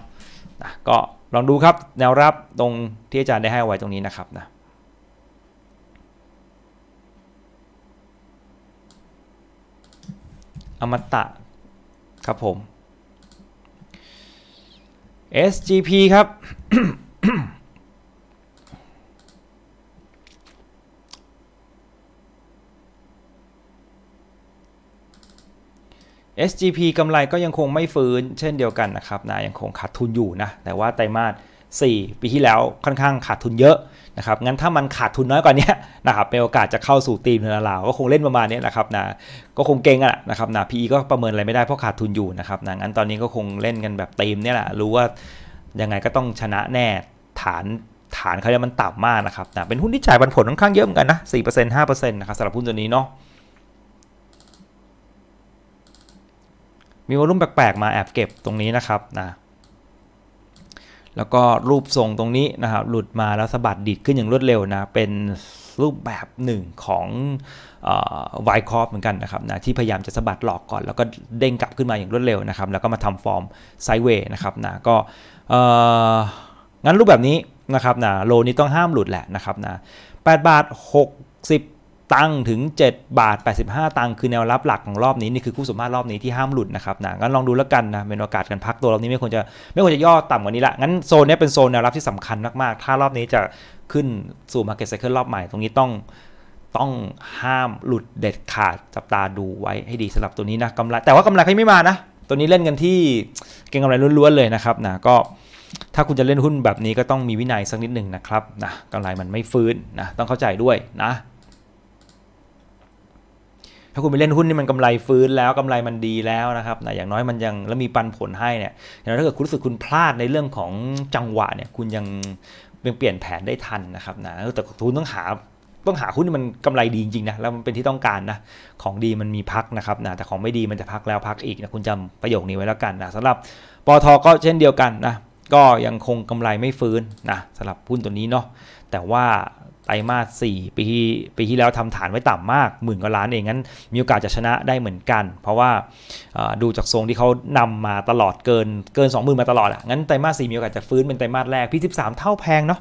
นะก็ลองดูครับแนวรับตรงที่อาจารย์ได้ให้ไว้ตรงนี้นะครับนะอมตะครับผม SGP ครับ SGP กำไรก็ยังคงไม่ฟื้นเช่นเดียวกันนะครับนะยังคงขาดทุนอยู่นะแต่ว่าไตรมาส4ปีที่แล้วค่อนข้างขาดทุนเยอะนะครับงั้นถ้ามันขาดทุนน้อยกว่านี้นะครับเป็นโอกาสจะเข้าสู่ตีมเนลาวก็คงเล่นประมาณนี้แหละครับนะก็คงเก่งอ่ะนะครับนะ PE ก็ประเมินอะไรไม่ได้เพราะขาดทุนอยู่นะครับนะงั้นตอนนี้ก็คงเล่นกันแบบตีมเนี่แหละรู้ว่ายังไงก็ต้องชนะแน่ฐานฐานเขาเนี่ยมันต่ำมากนะครับนะ เป็นหุ้นที่จ่ายปันผลค่อนข้างเยอะเหมือนกันนะสี่เเปอร์ต์นะครับสำหรับหุ้นตัวนี้เนาะมีวอลุ่มแปลกๆ มาแอบเก็บตรงนี้นะครับนะแล้วก็รูปทรงตรงนี้นะครับ หลุดมาแล้วสะบัดดีดขึ้นอย่างรวดเร็วนะ เป็นรูปแบบหนึ่งของวายคอร์ปเหมือนกันนะครับนะที่พยายามจะสะบัดหลอกก่อนแล้วก็เด้งกลับขึ้นมาอย่างรวดเร็วนะครับ แล้วก็มาทำฟอร์มไซเวย์นะครับนะก็งั้นรูปแบบนี้นะครับนะโลนี้ต้องห้ามหลุดแหละนะครับนะดบาทหกสิบตั้งถึง 7 บาท 85 ตังค์คือแนวรับหลักของรอบนี้ นี่คือคู่สมมาตรรอบนี้ที่ห้ามหลุดนะครับนะงั้นลองดูแล้วกันนะเป็นโอกาสกันพักตัวรอบนี้ไม่ควรจะไม่ควรจะย่อต่ำกว่านี้ละ งั้นโซนนี้เป็นโซนแนวรับที่สำคัญมาก ๆ ถ้ารอบนี้จะขึ้นสู่ Market Cycle รอบใหม่ตรงนี้ต้องต้องห้ามหลุดเด็ดขาดจับตาดูไว้ให้ดีสำหรับตัวนี้นะกำไรแต่ว่ากำไรใครไม่มานะตัวนี้เล่นกันที่เก่งกำไรล้วนๆเลยนะครับนะก็ถ้าคุณจะเล่นหุ้นแบบนี้ ก็ต้องมีวินัยสักนิดหนึ่งนะครับนะกำไรมันไม่ฟื้นนะต้องเข้าใจด้วยนะถ้าคุณไปเล่นหุ้นนี่มันกำไรฟื้นแล้วกำไรมันดีแล้วนะครับนะอย่างน้อยมันยังแล้วมีปันผลให้เนี่ยอย่างถ้าเกิดคุณรู้สึกคุณพลาดในเรื่องของจังหวะเนี่ย คุณยังเปลี่ยนแผนได้ทันนะครับนะแต่คุณต้องหาต้องหาหุ้นที่มันกำไรดีจริงๆนะแล้วมันเป็นที่ต้องการนะของดีมันมีพักนะครับนะแต่ของไม่ดีมันจะพักแล้วพักอีกนะคุณจำประโยคนี้ไว้แล้วกันนะสำหรับปอทอก็เช่นเดียวกันนะก็ยังคงกำไรไม่ฟื้นนะสำหรับหุ้นตัวนี้เนาะแต่ว่าไตรมาส4ปีปีที่แล้วทำฐานไว้ต่ำมากหมื่นกว่าล้านเองงั้นมีโอกาสจะชนะได้เหมือนกัน เพราะว่าดูจากทรงที่เขานำมาตลอดเกินเกิน 20,000มาตลอดอ่ะงั้นไตรมาส4มีโอกาสจะฟื้นเป็นไตรมาสแรก พี่ 13 เท่าแพงเนาะ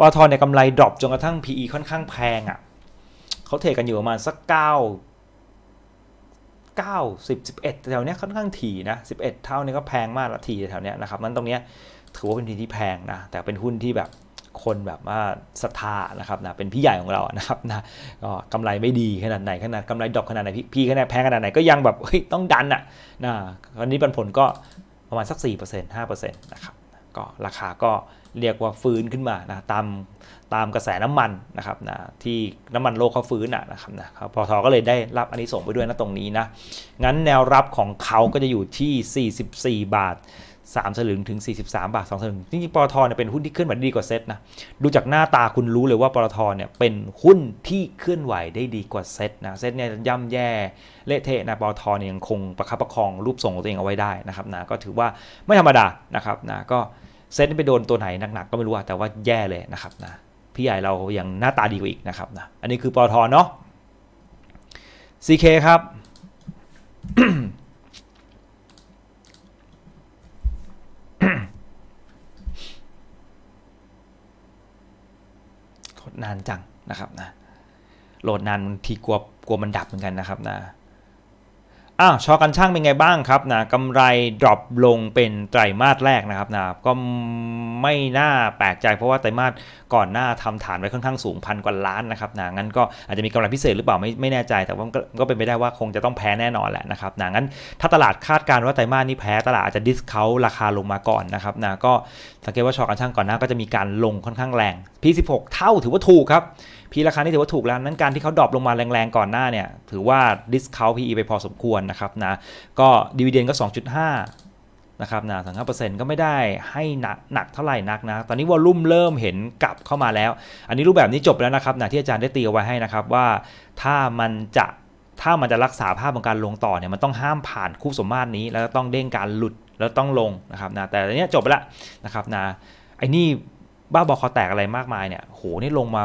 วอทอนในกำไรดรอปจนกระทั่ง PE ค่อนข้างแพงอ่ะเขาเทกันอยู่ประมาณสัก9 9 10 11แถวเนี้ยค่อนข้างถี่นะ11 เท่านี้ก็แพงมากละถี่แถวเนี้ยนะครับนั้นตรงเนี้ยถือว่าเป็นทีที่แพงนะแต่เป็นหุ้นที่แบบคนแบบว่าศรัทธานะครับนะเป็นพี่ใหญ่ของเรานะครับนะก็กำไรไม่ดีขนาดไหนขนาดกำไรดรอปขนาดไหนพี่ขนาดแพงขนาดไหนก็ยังแบบเฮ้ยต้องดันอ่ะนะวันนี้ปันผลก็ประมาณสัก 4% 5%นะครับก็ราคาก็เรียกว่าฟื้นขึ้นมานะตามตามกระแสน้ำมันนะครับนะที่น้ำมันโลกเขาฟื้นนะครับนะพอทอก็เลยได้รับอันนี้ส่งไปด้วยนะตรงนี้นะ งั้นแนวรับของเขาก็จะอยู่ที่ 44 บาท3สลึงถึง 43บาท2สลึงจริงๆปตทเนี่ยเป็นหุ้นที่เคลื่อนไหวดีกว่าเซ็ตนะดูจากหน้าตาคุณรู้เลยว่าปตทเนี่ยเป็นหุ้นที่เคลื่อนไหวได้ดีกว่าเซ็ตนะเซ็ตเนี่ยย่ำแย่เละเทะนะปตทเนี่ยยังคงประคับประคองรูปทรงของตัวเองเอาไว้ได้นะครับนะก็ถือว่าไม่ธรรมดานะครับนะก็เซ็ตไปโดนตัวไหนหนักๆก็ไม่รู้แต่ว่าแย่เลยนะครับนะพี่ใหญ่เราอย่างหน้าตาดีกว่าอีกนะครับนะอันนี้คือปตทเนาะ CK ครับโหลดนานจังนะครับนะ โหลดนานบางทีกลัวกลัวมันดับเหมือนกันนะครับ นะอ้าวชอกันช่างเป็นไงบ้างครับนะกำไรดรอปลงเป็นไตรมาสแรกนะครับนะก็ไม่น่าแปลกใจ เพราะว่าไตรมาสก่อนหน้าทำฐานไว้ค่อนข้างสูงพันกว่าล้านนะครับนะงั้นก็อาจจะมีกำไรพิเศษหรือเปล่าไม่ไม่แน่ใจ แต่ว่าก็เป็นไปได้ว่าคงจะต้องแพ้แน่นอนแหละนะครับนะงั้นถ้าตลาดคาดการณ์ว่าไตรมาสนี้แพ้ตลาดอาจจะดิสเคาราคาลงมาก่อนนะครับนะก็สังเกตว่าชอกันช่างก่อนหน้าก็จะมีการลงค่อนข้างแรง P16 เท่าถือว่าถูกครับพีราคานี่ถือว่าถูกแล้ว นั้นการที่เขาดรอปลงมาแรงๆก่อนหน้าเนี่ย ถือว่าดิสคาวพีไปพอสมควรนะครับนะ ก็ดีเวเดนก็ 2.5 นะครับนะสังห้าเปอร์เซ็นต์ก็ไม่ได้ให้หนักหนักเท่าไหร่นักนะ ตอนนี้วอลุ่มเริ่มเห็นกลับเข้ามาแล้ว อันนี้รูปแบบนี้จบแล้วนะครับนะ ที่อาจารย์ได้ตีเอาไว้ให้นะครับว่าถ้ามันจะถ้ามันจะรักษาภาพของการลงต่อเนี่ยมันต้องห้ามผ่านคู่สมมาตรนี้แล้วต้องเด้งการหลุดแล้วต้องลงนะครับนะแต่เนี้ยจบไปแล้วนะครับนะไอ้นี่บ้าบอคอแตกอะไรมากมายเนี่ยโหนี่ลงมา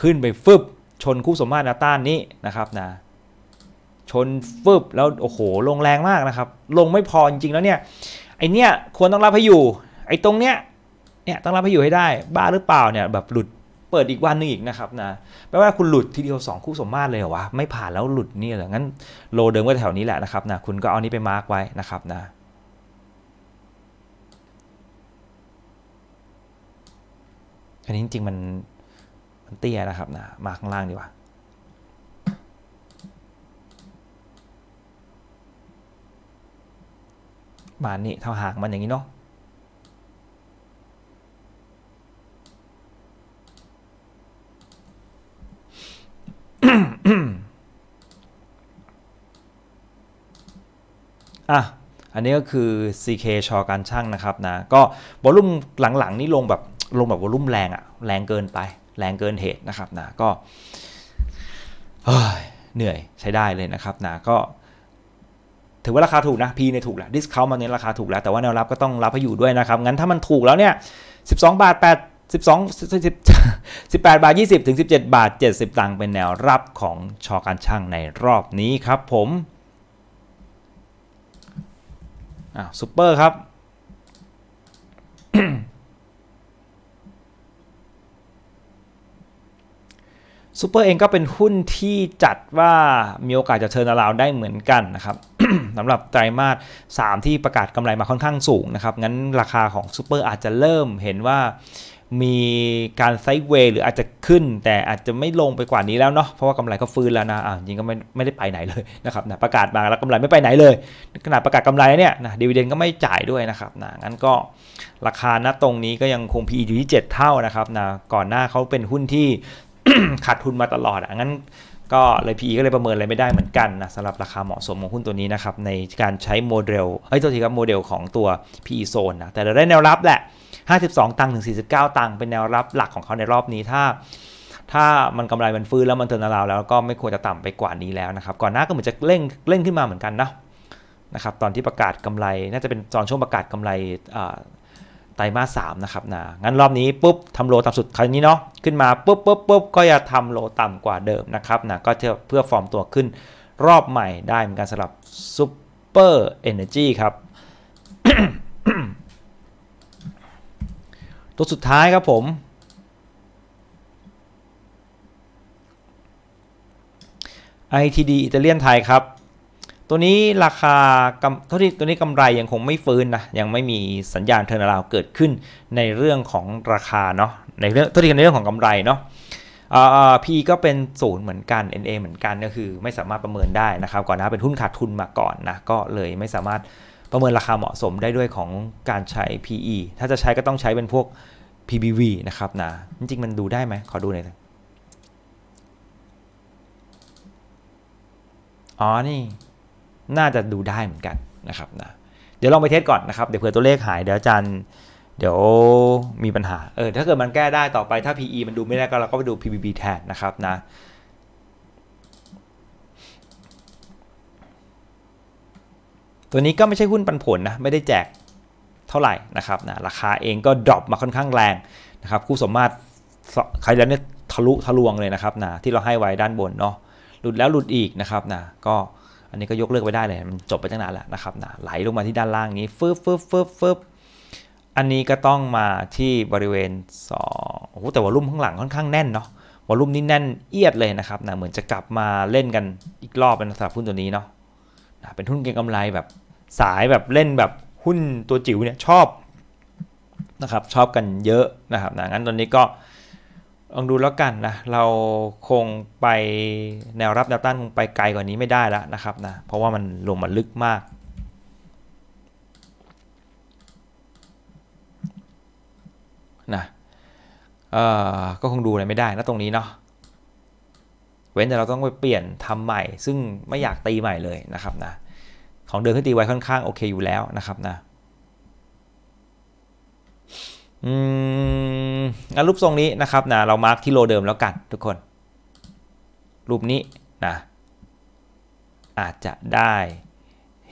ขึ้นไปฟึบชนคู่สมมาตรนาต้านนี้นะครับนะชนฟึบแล้วโอ้โหลงแรงมากนะครับ ลงไม่พอจริงๆแล้วเนี่ยไอเนี้ยควรต้องรับให้อยู่ ไอตรงเนี้ยเนี่ยต้องรับให้อยู่ให้ได้บ้าหรือเปล่าเนี่ยแบบหลุดเปิดอีกวันนึงอีกนะครับนะแปลว่าคุณหลุดทีเดียว 2 คู่สมมาตรเลยเหรอวะไม่ผ่านแล้วหลุดนี่เหรองั้นโลเดิมก็แถวนี้แหละนะครับนะคุณก็เอานี้ไปมาร์กไว้นะครับนะอันนี้จริงๆมันันเตี้ยนะครับนะมาข้างล่างดีกว่าบานนี้เท่าหางมันอย่างนี้เนาะ อ่ะ อันนี้ก็คือ CK ชอการช่างนะครับนะ ก็วอลุ่มหลัง ๆ นี่ลงแบบลงแบบวอลุ่มแรงอะแรงเกินไปแรงเกินเหตุนะครับนะก็ เหนื่อยใช้ได้เลยนะครับนะก็ ถือว่าราคาถูกนะ พีในถูกแหละดิสเคามาเน้นราคาถูกแล้วแต่ว่าแนวรับก็ต้องรับให้อยู่ด้วยนะครับงั้นถ้ามันถูกแล้วเนี่ย12 บาท 8 12 1 8 บาท 20ถึง17 บาท 70ตังค์เป็นแนวรับของชอการช่างในรอบนี้ครับ ผมอ่ะซุปเปอร์ครับซูเปอร์เองก็เป็นหุ้นที่จัดว่ามีโอกาสจะเชิญราวได้เหมือนกันนะครับสำหรับไตรมาส3ที่ประกาศกำไรมาค่อนข้างสูงนะครับงั้นราคาของซูเปอร์อาจจะเริ่มเห็นว่ามีการไซด์เวย์หรืออาจจะขึ้น แต่อาจจะไม่ลงไปกว่านี้แล้วเนาะเพราะว่ากำไรก็ฟื้นแล้วนะอ่ะจริงก็ไม่ไม่ได้ไปไหนเลยนะครับนะประกาศมาแล้วกำไรไม่ไปไหนเลยขนาดประกาศกำไรเนี่ยนะดีเวเดนก็ไม่จ่ายด้วยนะครับนะงั้นก็ราคาณตรงนี้ก็ยังคง PE อยู่ที่ 7 เท่านะครับนะก่อนหน้าเขาเป็นหุ้นที่ขาดทุนมาตลอดอ่ะ งั้นก็เลย PE ก็เลยประเมินอะไรไม่ได้เหมือนกันนะสำหรับราคาเหมาะสมของหุ้นตัวนี้นะครับ ในการใช้โมเดลเอ้ยตัวทีครับโมเดลของตัว PE zone นะแต่เราได้แนวรับแหละ 52 ตังค์ถึง49 ตังค์เป็นแนวรับหลักของเขาในรอบนี้ถ้า ถ้ามันกำไรมันฟื้นแล้วมันเทินานราวแล้วก็ไม่ควรจะต่ำไปกว่านี้แล้วนะครับก่อนหน้าก็เหมือนจะเร่งเร่งขึ้นมาเหมือนกันนะนะครับตอนที่ประกาศกำไรน่าจะเป็นตอนช่วงประกาศกำไรไตรมาสสามนะครับนะงั้นรอบ นี้ ปุ๊บทำโล ต่ำสุดคราวนี้ เนาะขึ้นมา ปุ๊บปุ๊บปุ๊บก็จะทำโล ต่ำกว่าเดิม นะครับ นะ ก็ เพื่อ ฟอร์ม ตัวขึ้นรอบใหม่ได้เหมือนกันสำหรับซูเปอร์เอเนจีครับตัวสุดท้ายครับผมไอทีดีอิตาเลียนไทย ครับตัวนี้ราคาเท่าที่ตัวนี้กำไรยังคงไม่ฟื้นนะ ยังไม่มีสัญญาณเทอร์นาราวเกิดขึ้นในเรื่องของราคาเนาะในเรื่องเท่าที่ในเรื่องของกำไรเนาะอ่าพีก็เป็นศูนย์เหมือนกัน NA เหมือนกันก็คือ ไม่สามารถประเมินได้นะครับก่อนหน้าเป็นหุ้นขาดทุนมาก่อนนะก็เลยไม่สามารถประเมินราคาเหมาะสมได้ด้วยของการใช้ PE ถ้าจะใช้ก็ต้องใช้เป็นพวก PBV นะครับนะจริง ๆมันดูได้ไหม ขอดูหน่อยอ๋อนี่น่าจะดูได้เหมือนกันนะครับนะเดี๋ยวลองไปเทสก่อนนะครับเดี๋ยวเผื่อตัวเลขหาย เดี๋ยวจันเดี๋ยวมีปัญหาเออถ้าเกิดมันแก้ได้ต่อไปถ้า PE มันดูไม่ได้ก็เราก็ไปดู PBB แทนนะครับนะตัวนี้ก็ไม่ใช่หุ้นปันผลนะไม่ได้แจกเท่าไหร่นะครับนะราคาเองก็ดรอปมาค่อนข้างแรงนะครับคู่สมมาตรใครแล้วเนี่ยทะลุทะลวงเลยนะครับนะที่เราให้ไว้ด้านบนเนาะหลุดแล้วหลุดอีกนะครับนะก็อันนี้ก็ยกเลิกไปได้เลย มันจบไปตั้งนานแล้วนะครับนะไหลลงมาที่ด้านล่างนี้ฟึบฟึบฟึบฟึบอันนี้ก็ต้องมาที่บริเวณ2โอ้โหแต่ว่ารุ่มข้างหลังค่อนข้างแน่นเนาะวอลุ่มนี่แน่นเอียดเลยนะครับนะเหมือนจะกลับมาเล่นกันอีกรอบเป็นสำหรับหุ้นตัวนี้เนาะนะเป็นหุ้นเก็งกำไรแบบสายแบบเล่นแบบหุ้นตัวจิ๋วเนี่ยชอบนะครับชอบกันเยอะนะครับนะงั้นตอนนี้ก็ลองดูแล้วกันนะ เราคงไปแนวรับแนวต้านคงไปไกลกว่านี้ไม่ได้แล้วนะครับนะ เพราะว่ามันลงมาลึกมากนะเอ่อก็คงดูอะไรไม่ได้นะตรงนี้เนาะ เว้นแต่เราต้องไปเปลี่ยนทำใหม่ ซึ่งไม่อยากตีใหม่เลยนะครับนะ ของเดิมที่ตีไว้ค่อนข้างโอเคอยู่แล้วนะครับนะอืมอันรูปทรงนี้นะครับนะเรามาร์กที่โลเดิมแล้วกันทุกคน รูปนี้นะ อาจจะได้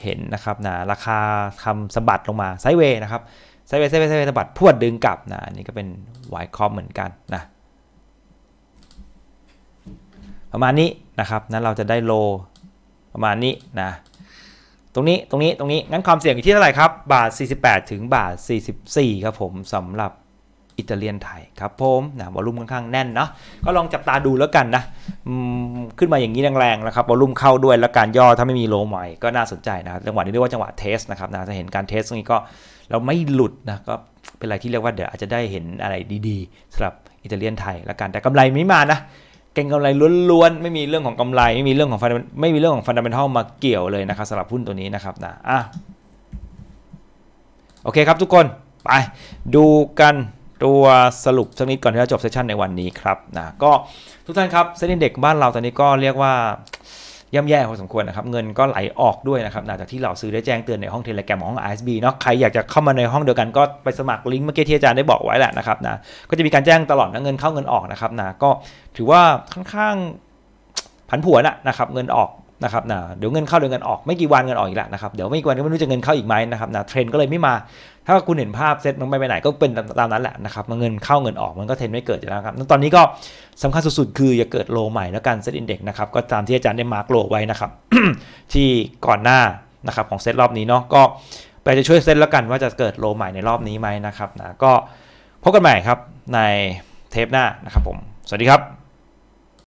เห็นนะครับนะราคาทำสะบัดลงมา ไซเวย์นะครับไซเวย์ไซเวย์ไซเวย์สะบัดพวดดึงกลับนะอันนี้ก็เป็นไวคอมเหมือนกันนะ ประมาณนี้นะครับนั้นเราจะได้โล ประมาณนี้นะตรงนี้ตรงนี้ ตรงนี้ งั้นความเสี่ยงอยู่ที่เท่าไหร่ครับ บาท 48 ถึงบาท 44 ครับผมสำหรับอิตาเลียนไทยครับผมนะวอลุ่มค่อนข้างแน่นเนาะก็ลองจับตาดูแล้วกันนะ ขึ้นมาอย่างนี้แรงๆนะครับวอลุ่มเข้าด้วยและการย่อถ้าไม่มีโลใหม่ก็น่าสนใจนะครับจังหวะนี้เรียกว่าจังหวะเทสนะครับนะ จะเห็นการเทสตรงนี้ก็เราไม่หลุดนะก็เป็นอะไรที่เรียกว่าเดี๋ยวอาจจะได้เห็นอะไรดีๆสำหรับอิตาเลียนไทยและกันแต่กำไรไม่มานะเก่งกำไรล้วนๆไม่มีเรื่องของกำไร ไม่มีเรื่องของฟันไม่มีเรื่องของฟันดัมเบลทัลมาเกี่ยวเลยนะครับสำหรับหุ้นตัวนี้นะครับนะอ่ะโอเคครับทุกคน ไป ดูกันตัวสรุปสักนิดก่อนที่จะจบเซสชันในวันนี้ครับนะก็ทุกท่านครับเซ็นดิ้งเด็กบ้านเราตอนนี้ก็เรียกว่าย่ำแย่พอสมควรนะครับ เงินก็ไหลออกด้วยนะครับหลังจากที่เราซื้อได้แจ้งเตือนในห้องเทเลแกรมของ ISB เนาะ ใครอยากจะเข้ามาในห้องเดียวกัน ก็ไปสมัครลิงก์เมื่อกี้ที่อาจารย์ได้บอกไว้แหละนะครับนะ ก็จะมีการแจ้งตลอดนะ เงินเข้าเงินออกนะครับนะ ก็ถือว่าค่อนข้างผันผวนะนะครับ เงินออกนะครับนะเดี๋ยวเงินเข้าเดี๋ยวเงินออกไม่กี่วันเงินออกอีกแล้วนะครับเดี๋ยวไม่กี่วันก็ไม่รู้จะเงินเข้าอีกไหมนะครับนะเทรนก็เลยไม่มา ถ้าคุณเห็นภาพเซ็ตมันไปไปไหนก็เป็นตามนั้นแหละนะครับเงินเข้าเงินออกมันก็เทรนไม่เกิดอยู่แล้วครับตอนนี้ก็สำคัญสุดๆ คือ อย่าเกิดโลใหม่แล้วกันเซ็ตอินเด็กซ์นะครับก็ตามที่อาจารย์ได้มาร์กโลไว้นะครับ ที่ก่อนหน้านะครับของเซ็ตรอบนี้เนาะก็ไปจะช่วยเซ็ตแล้วกันว่าจะเกิดโลใหม่ในรอบนี้ไหมนะครับนะก็พบกันใหม่ครับในเทปหน้านะครับผมสวัสดีครับ